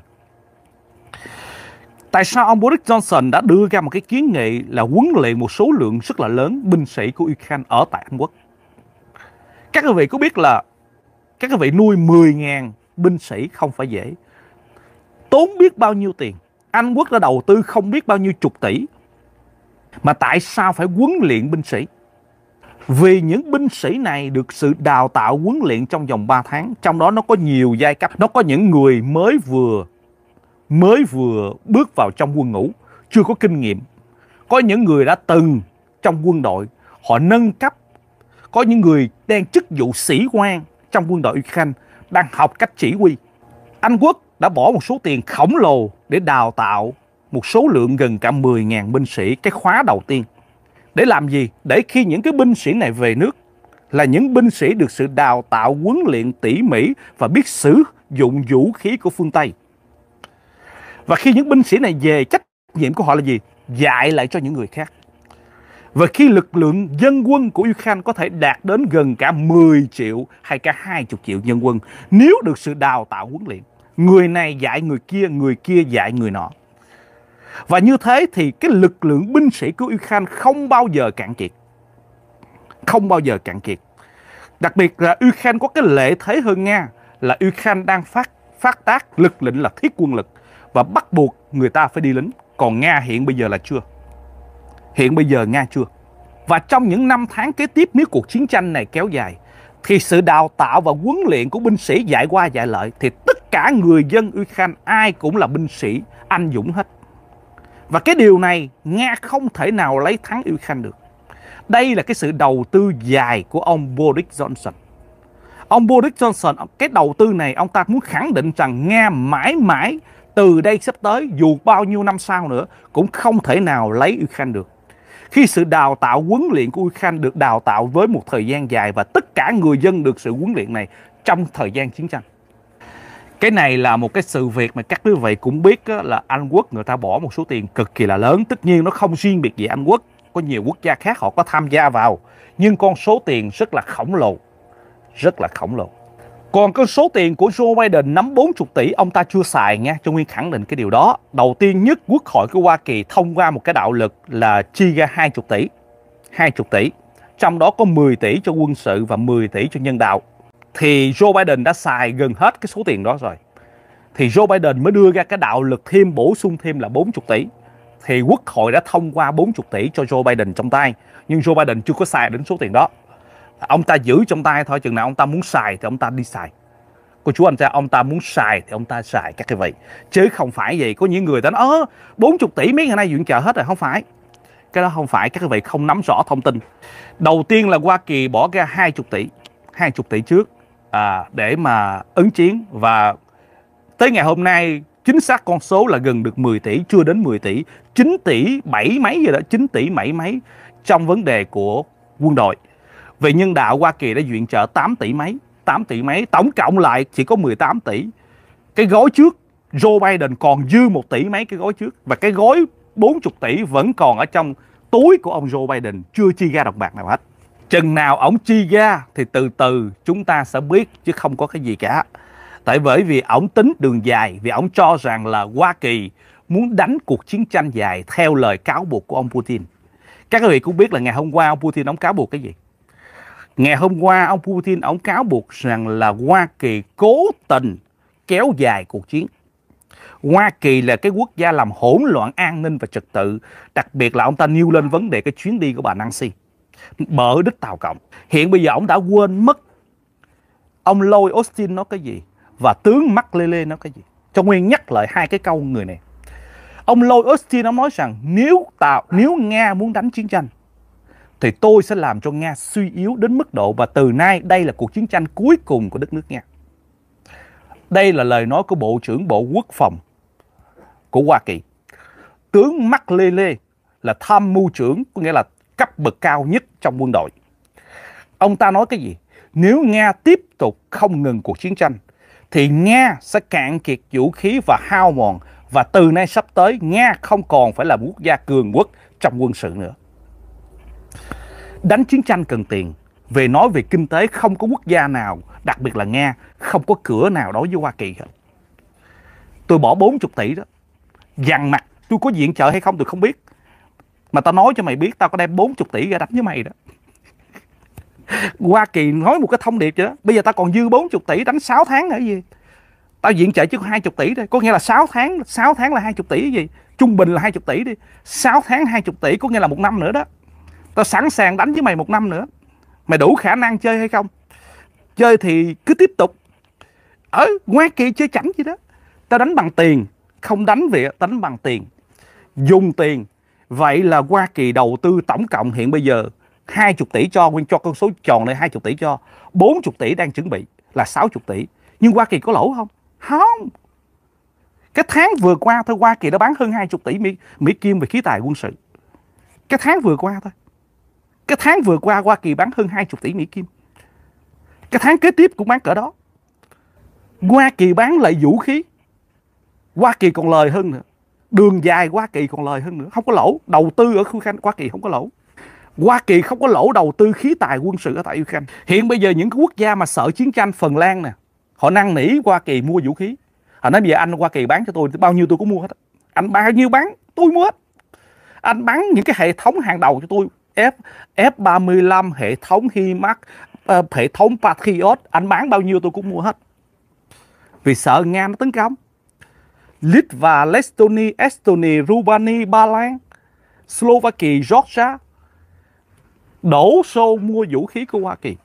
tại sao ông Boris Johnson đã đưa ra một cái kiến nghị là huấn luyện một số lượng rất là lớn binh sĩ của Ukraine ở tại Anh Quốc các quý vị có biết là các quý vị nuôi 10.000 binh sĩ không phải dễ tốn biết bao nhiêu tiền Anh Quốc đã đầu tư không biết bao nhiêu chục tỷ mà tại sao phải huấn luyện binh sĩ vì những binh sĩ này được sự đào tạo huấn luyện trong vòng 3 tháng, trong đó nó có nhiều giai cấp, nó có những người mới vừa mới vừa bước vào trong quân ngũ, chưa có kinh nghiệm. Có những người đã từng trong quân đội, họ nâng cấp. Có những người đang chức vụ sĩ quan trong quân đội Ukraine đang học cách chỉ huy. Anh Quốc đã bỏ một số tiền khổng lồ để đào tạo một số lượng gần cả 10.000 binh sĩ cái khóa đầu tiên. Để làm gì? Để khi những cái binh sĩ này về nước là những binh sĩ được sự đào tạo huấn luyện tỉ mỉ và biết sử dụng vũ khí của phương Tây. Và khi những binh sĩ này về trách nhiệm của họ là gì? Dạy lại cho những người khác. Và khi lực lượng dân quân của Ukraine có thể đạt đến gần cả 10 triệu hay cả 20 triệu dân quân nếu được sự đào tạo huấn luyện. Người này dạy người kia, người kia dạy người nọ. Và như thế thì cái lực lượng binh sĩ của Ukraine không bao giờ cạn kiệt. Không bao giờ cạn kiệt. Đặc biệt là Ukraine có cái lợi thế hơn Nga là Ukraine đang phát phát tác lực lệnh là thiết quân lực và bắt buộc người ta phải đi lính. Còn Nga hiện bây giờ là chưa. Hiện bây giờ Nga chưa. Và trong những năm tháng kế tiếp nếu cuộc chiến tranh này kéo dài thì sự đào tạo và huấn luyện của binh sĩ dạy qua dạy lợi thì tất cả người dân Ukraine ai cũng là binh sĩ anh dũng hết. Và cái điều này Nga không thể nào lấy thắng Ukraine được. Đây là cái sự đầu tư dài của ông Boris Johnson. Ông Boris Johnson, cái đầu tư này ông ta muốn khẳng định rằng Nga mãi mãi từ đây sắp tới dù bao nhiêu năm sau nữa cũng không thể nào lấy Ukraine được. Khi sự đào tạo huấn luyện của Ukraine được đào tạo với một thời gian dài và tất cả người dân được sự huấn luyện này trong thời gian chiến tranh cái này là một cái sự việc mà các quý vị cũng biết đó, là Anh Quốc người ta bỏ một số tiền cực kỳ là lớn tất nhiên nó không riêng biệt gì Anh Quốc có nhiều quốc gia khác họ có tham gia vào nhưng con số tiền rất là khổng lồ rất là khổng lồ còn cái số tiền của Joe Biden nắm 40 tỷ ông ta chưa xài nha cho Nguyên khẳng định cái điều đó đầu tiên nhất quốc hội của Hoa Kỳ thông qua một cái đạo luật là chi ra 20 tỷ 20 tỷ trong đó có 10 tỷ cho quân sự và 10 tỷ cho nhân đạo thì Joe Biden đã xài gần hết cái số tiền đó rồi. Thì Joe Biden mới đưa ra cái đạo lực thêm bổ sung thêm là 40 tỷ. Thì quốc hội đã thông qua 40 tỷ cho Joe Biden trong tay, nhưng Joe Biden chưa có xài đến số tiền đó. Ông ta giữ trong tay thôi, chừng nào ông ta muốn xài thì ông ta đi xài. Cô chú anh ta ông ta muốn xài thì ông ta xài các cái vậy, Chứ không phải vậy, có những người ta nói ơ 40 tỷ mấy ngày nay viện trợ hết rồi, không phải cái đó không phải các cái vị không nắm rõ thông tin đầu tiên là Hoa Kỳ bỏ ra 20 tỷ 20 tỷ trước à, để mà ứng chiến và tới ngày hôm nay chính xác con số là gần được 10 tỷ chưa đến 10 tỷ 9 tỷ bảy mấy rồi đó 9 tỷ mấy mấy trong vấn đề của quân đội về nhân đạo Hoa Kỳ đã viện trợ 8 tỷ mấy 8 tỷ mấy tổng cộng lại chỉ có 18 tỷ cái gói trước Joe Biden còn dư một tỷ mấy cái gói trước và cái gói 40 tỷ vẫn còn ở trong túi của ông Joe Biden chưa chi ra đồng bạc nào hết chừng nào ổng chi ra thì từ từ chúng ta sẽ biết chứ không có cái gì cả tại bởi vì ổng tính đường dài vì ổng cho rằng là hoa kỳ muốn đánh cuộc chiến tranh dài theo lời cáo buộc của ông putin các quý vị cũng biết là ngày hôm qua ông putin ổng cáo buộc cái gì ngày hôm qua ông putin ổng cáo buộc rằng là hoa kỳ cố tình kéo dài cuộc chiến Hoa Kỳ là cái quốc gia làm hỗn loạn an ninh và trật tự, đặc biệt là ông ta nêu lên vấn đề cái chuyến đi của bà Nancy bợ đích Tàu Cộng. Hiện bây giờ ông đã quên mất ông lôi Austin nói cái gì và tướng mắc lê lê nó cái gì. Cho Nguyên nhắc lại hai cái câu người này. Ông lôi Austin ông nói rằng nếu Tàu, nếu Nga muốn đánh chiến tranh thì tôi sẽ làm cho Nga suy yếu đến mức độ và từ nay đây là cuộc chiến tranh cuối cùng của đất nước Nga. Đây là lời nói của Bộ trưởng Bộ Quốc phòng của Hoa Kỳ. Tướng Mắc Lê Lê là tham mưu trưởng, có nghĩa là cấp bậc cao nhất trong quân đội. Ông ta nói cái gì? Nếu Nga tiếp tục không ngừng cuộc chiến tranh, thì Nga sẽ cạn kiệt vũ khí và hao mòn. Và từ nay sắp tới, Nga không còn phải là quốc gia cường quốc trong quân sự nữa. Đánh chiến tranh cần tiền. Về nói về kinh tế, không có quốc gia nào, đặc biệt là Nga, không có cửa nào đối với Hoa Kỳ hết. Tôi bỏ 40 tỷ đó. Dằn mặt, tôi có diện trợ hay không tôi không biết mà tao nói cho mày biết tao có đem 40 tỷ ra đánh với mày đó Hoa Kỳ nói một cái thông điệp vậy đó bây giờ tao còn dư 40 tỷ đánh 6 tháng nữa gì tao diện trợ chứ 20 tỷ đây có nghĩa là 6 tháng 6 tháng là 20 tỷ gì trung bình là 20 tỷ đi 6 tháng 20 tỷ có nghĩa là một năm nữa đó tao sẵn sàng đánh với mày một năm nữa mày đủ khả năng chơi hay không chơi thì cứ tiếp tục ở hoa kỳ chơi chảnh gì đó tao đánh bằng tiền không đánh việc đánh bằng tiền dùng tiền Vậy là Hoa Kỳ đầu tư tổng cộng hiện bây giờ 20 tỷ cho, Nguyên cho con số tròn này 20 tỷ cho, 40 tỷ đang chuẩn bị là 60 tỷ. Nhưng Hoa Kỳ có lỗ không? Không. Cái tháng vừa qua thôi Hoa Kỳ đã bán hơn 20 tỷ Mỹ, Mỹ Kim về khí tài quân sự. Cái tháng vừa qua thôi. Cái tháng vừa qua Hoa Kỳ bán hơn 20 tỷ Mỹ Kim. Cái tháng kế tiếp cũng bán cỡ đó. Hoa Kỳ bán lại vũ khí. Hoa Kỳ còn lời hơn nữa đường dài Hoa Kỳ còn lời hơn nữa không có lỗ đầu tư ở khu khanh Hoa Kỳ không có lỗ Hoa Kỳ không có lỗ đầu tư khí tài quân sự ở tại Ukraine. Hiện bây giờ những quốc gia mà sợ chiến tranh Phần Lan nè, họ năn nỉ Hoa Kỳ mua vũ khí. Họ nói bây giờ anh Hoa Kỳ bán cho tôi bao nhiêu tôi cũng mua hết. Anh bao nhiêu bán tôi mua hết. Anh bán những cái hệ thống hàng đầu cho tôi F F35 hệ thống HIMARS uh, ờ, hệ thống Patriot anh bán bao nhiêu tôi cũng mua hết. Vì sợ Nga nó tấn công. Litva, Lestonia, Estonia, Rubani, Ba Lan, Slovakia, Georgia đổ xô mua vũ khí của Hoa Kỳ.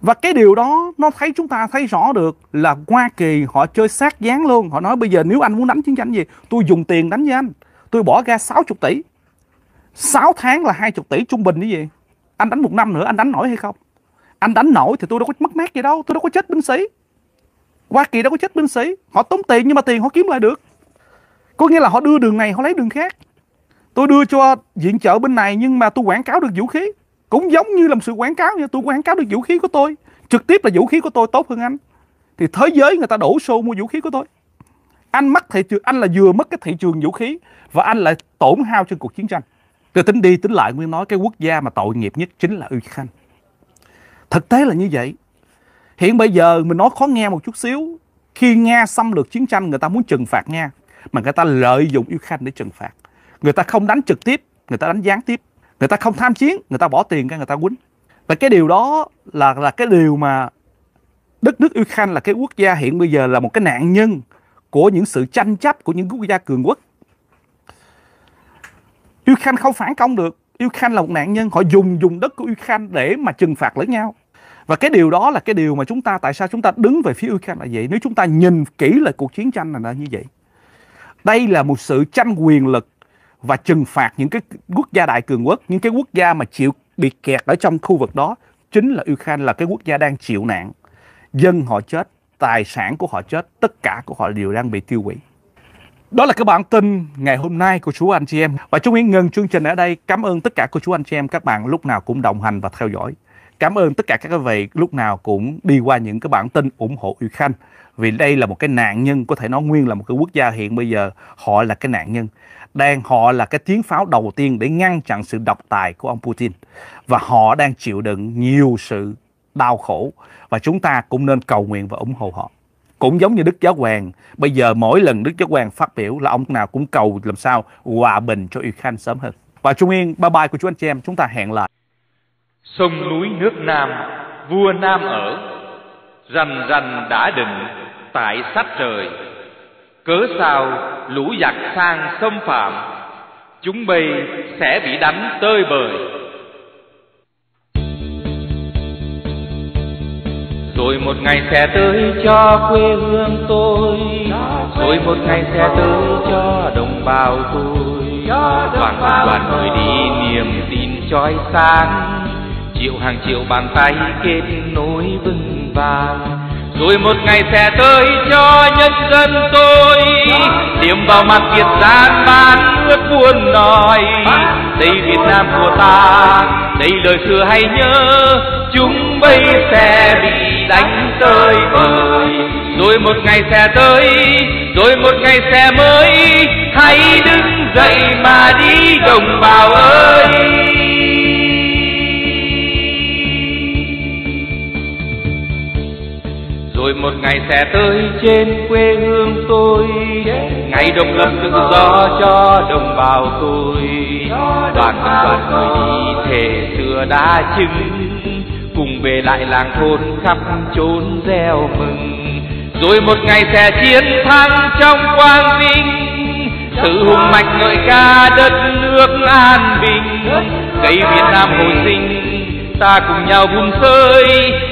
Và cái điều đó nó thấy chúng ta thấy rõ được là Hoa Kỳ họ chơi sát dán luôn. Họ nói bây giờ nếu anh muốn đánh chiến tranh gì, tôi dùng tiền đánh với anh. Tôi bỏ ra 60 tỷ. 6 tháng là 20 tỷ trung bình như vậy. Anh đánh một năm nữa anh đánh nổi hay không? Anh đánh nổi thì tôi đâu có mất mát gì đâu, tôi đâu có chết binh sĩ. Hoa Kỳ đâu có chết binh sĩ Họ tốn tiền nhưng mà tiền họ kiếm lại được Có nghĩa là họ đưa đường này họ lấy đường khác Tôi đưa cho diện trợ bên này nhưng mà tôi quảng cáo được vũ khí Cũng giống như làm sự quảng cáo nha Tôi quảng cáo được vũ khí của tôi Trực tiếp là vũ khí của tôi tốt hơn anh Thì thế giới người ta đổ xô mua vũ khí của tôi Anh mất thị trường Anh là vừa mất cái thị trường vũ khí Và anh lại tổn hao trên cuộc chiến tranh Tôi tính đi tính lại Nguyên nói cái quốc gia mà tội nghiệp nhất chính là Ukraine Thực tế là như vậy Hiện bây giờ mình nói khó nghe một chút xíu, khi Nga xâm lược chiến tranh người ta muốn trừng phạt Nga mà người ta lợi dụng Ukraine để trừng phạt. Người ta không đánh trực tiếp, người ta đánh gián tiếp. Người ta không tham chiến, người ta bỏ tiền ra người ta quýnh. Và cái điều đó là là cái điều mà đất nước Ukraine là cái quốc gia hiện bây giờ là một cái nạn nhân của những sự tranh chấp của những quốc gia cường quốc. Ukraine không phản công được. Ukraine là một nạn nhân. Họ dùng dùng đất của Ukraine để mà trừng phạt lẫn nhau và cái điều đó là cái điều mà chúng ta tại sao chúng ta đứng về phía Ukraine là vậy nếu chúng ta nhìn kỹ lại cuộc chiến tranh là như vậy đây là một sự tranh quyền lực và trừng phạt những cái quốc gia đại cường quốc những cái quốc gia mà chịu bị kẹt ở trong khu vực đó chính là Ukraine là cái quốc gia đang chịu nạn dân họ chết tài sản của họ chết tất cả của họ đều đang bị tiêu hủy đó là cái bản tin ngày hôm nay của chú anh chị em và chúng Yến ngừng chương trình ở đây cảm ơn tất cả cô chú anh chị em các bạn lúc nào cũng đồng hành và theo dõi Cảm ơn tất cả các quý vị lúc nào cũng đi qua những cái bản tin ủng hộ Ukraine vì đây là một cái nạn nhân có thể nói nguyên là một cái quốc gia hiện bây giờ họ là cái nạn nhân đang họ là cái tiếng pháo đầu tiên để ngăn chặn sự độc tài của ông Putin và họ đang chịu đựng nhiều sự đau khổ và chúng ta cũng nên cầu nguyện và ủng hộ họ cũng giống như Đức Giáo Hoàng bây giờ mỗi lần Đức Giáo Hoàng phát biểu là ông nào cũng cầu làm sao hòa bình cho Ukraine sớm hơn và Trung Yên bye bye của chú anh chị em chúng ta hẹn lại Sông núi nước Nam, vua Nam ở, rành rành đã định tại sát trời. Cớ sao lũ giặc sang xâm phạm, chúng bay sẽ bị đánh tơi bời. Rồi một ngày sẽ tới cho quê hương tôi Rồi một ngày sẽ tới cho đồng bào tôi Toàn đoàn người đi niềm tin trói sáng triệu hàng triệu bàn tay kết nối vững vàng rồi một ngày sẽ tới cho nhân dân tôi điểm vào mặt việt gian ban nước buồn nói đây việt nam của ta đây lời xưa hay nhớ chúng bây sẽ bị đánh tới bời rồi một ngày sẽ tới rồi một ngày sẽ mới hãy đứng dậy mà đi đồng bào ơi rồi một ngày sẽ tới trên quê hương tôi ngày độc lập tự do cho đồng bào tôi đoàn đoàn người đi thể xưa đã chứng cùng về lại làng thôn khắp chốn reo mừng rồi một ngày sẽ chiến thắng trong quang vinh sự hùng mạnh ngợi ca đất nước an bình cây việt nam hồi sinh ta cùng nhau vun khơi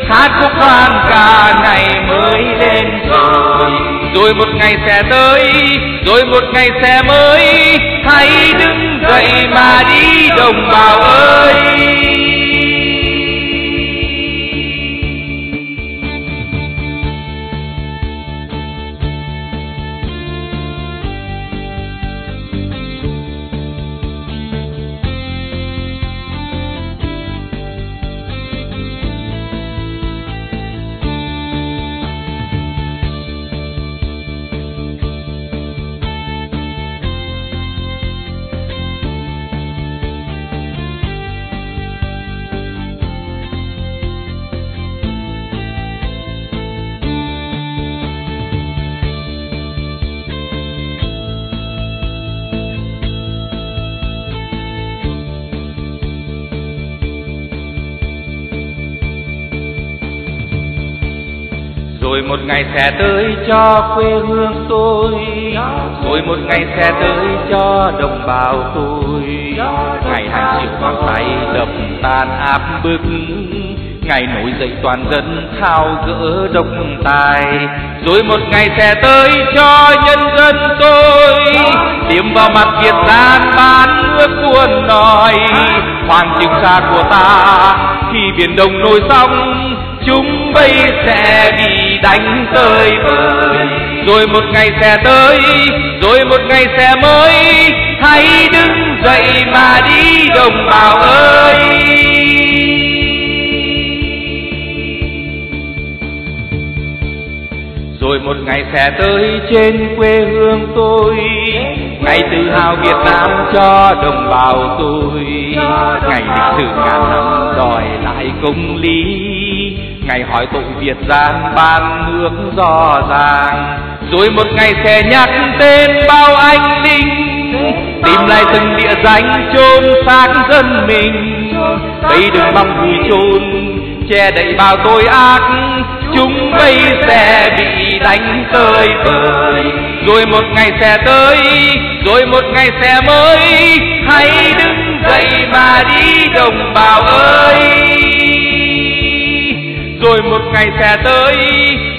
hát khúc hoan ca này mới lên rồi rồi một ngày sẽ tới rồi một ngày sẽ mới hãy đứng dậy mà đi đồng bào ơi sẽ tới cho quê hương tôi rồi một ngày sẽ tới cho đồng bào tôi ngày hàng triệu ngón tay đập tan áp bức ngày nổi dậy toàn dân thao gỡ độc tài rồi một ngày sẽ tới cho nhân dân tôi điểm vào mặt việt gian bán nước cuồn nòi hoàng trường sa của ta khi biển đông nổi sóng chúng bây sẽ bị đánh tơi bời rồi một ngày sẽ tới rồi một ngày sẽ mới hãy đứng dậy mà đi đồng bào ơi rồi một ngày sẽ tới trên quê hương tôi ngày tự hào việt nam cho đồng bào tôi ngày lịch sử ngàn năm đòi lại công lý ngày hỏi tụng việt gian ban nước rõ ràng rồi một ngày sẽ nhắc tên bao anh linh tìm lại từng địa danh chôn xác dân mình bây đừng mong vui chôn che đậy bao tội ác chúng bây sẽ bị đánh tơi bời rồi một ngày sẽ tới rồi một ngày sẽ mới hãy đứng dậy mà đi đồng bào ơi rồi một ngày sẽ tới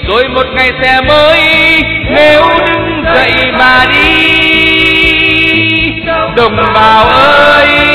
rồi một ngày sẽ mới nếu đứng dậy mà đi đồng bào ơi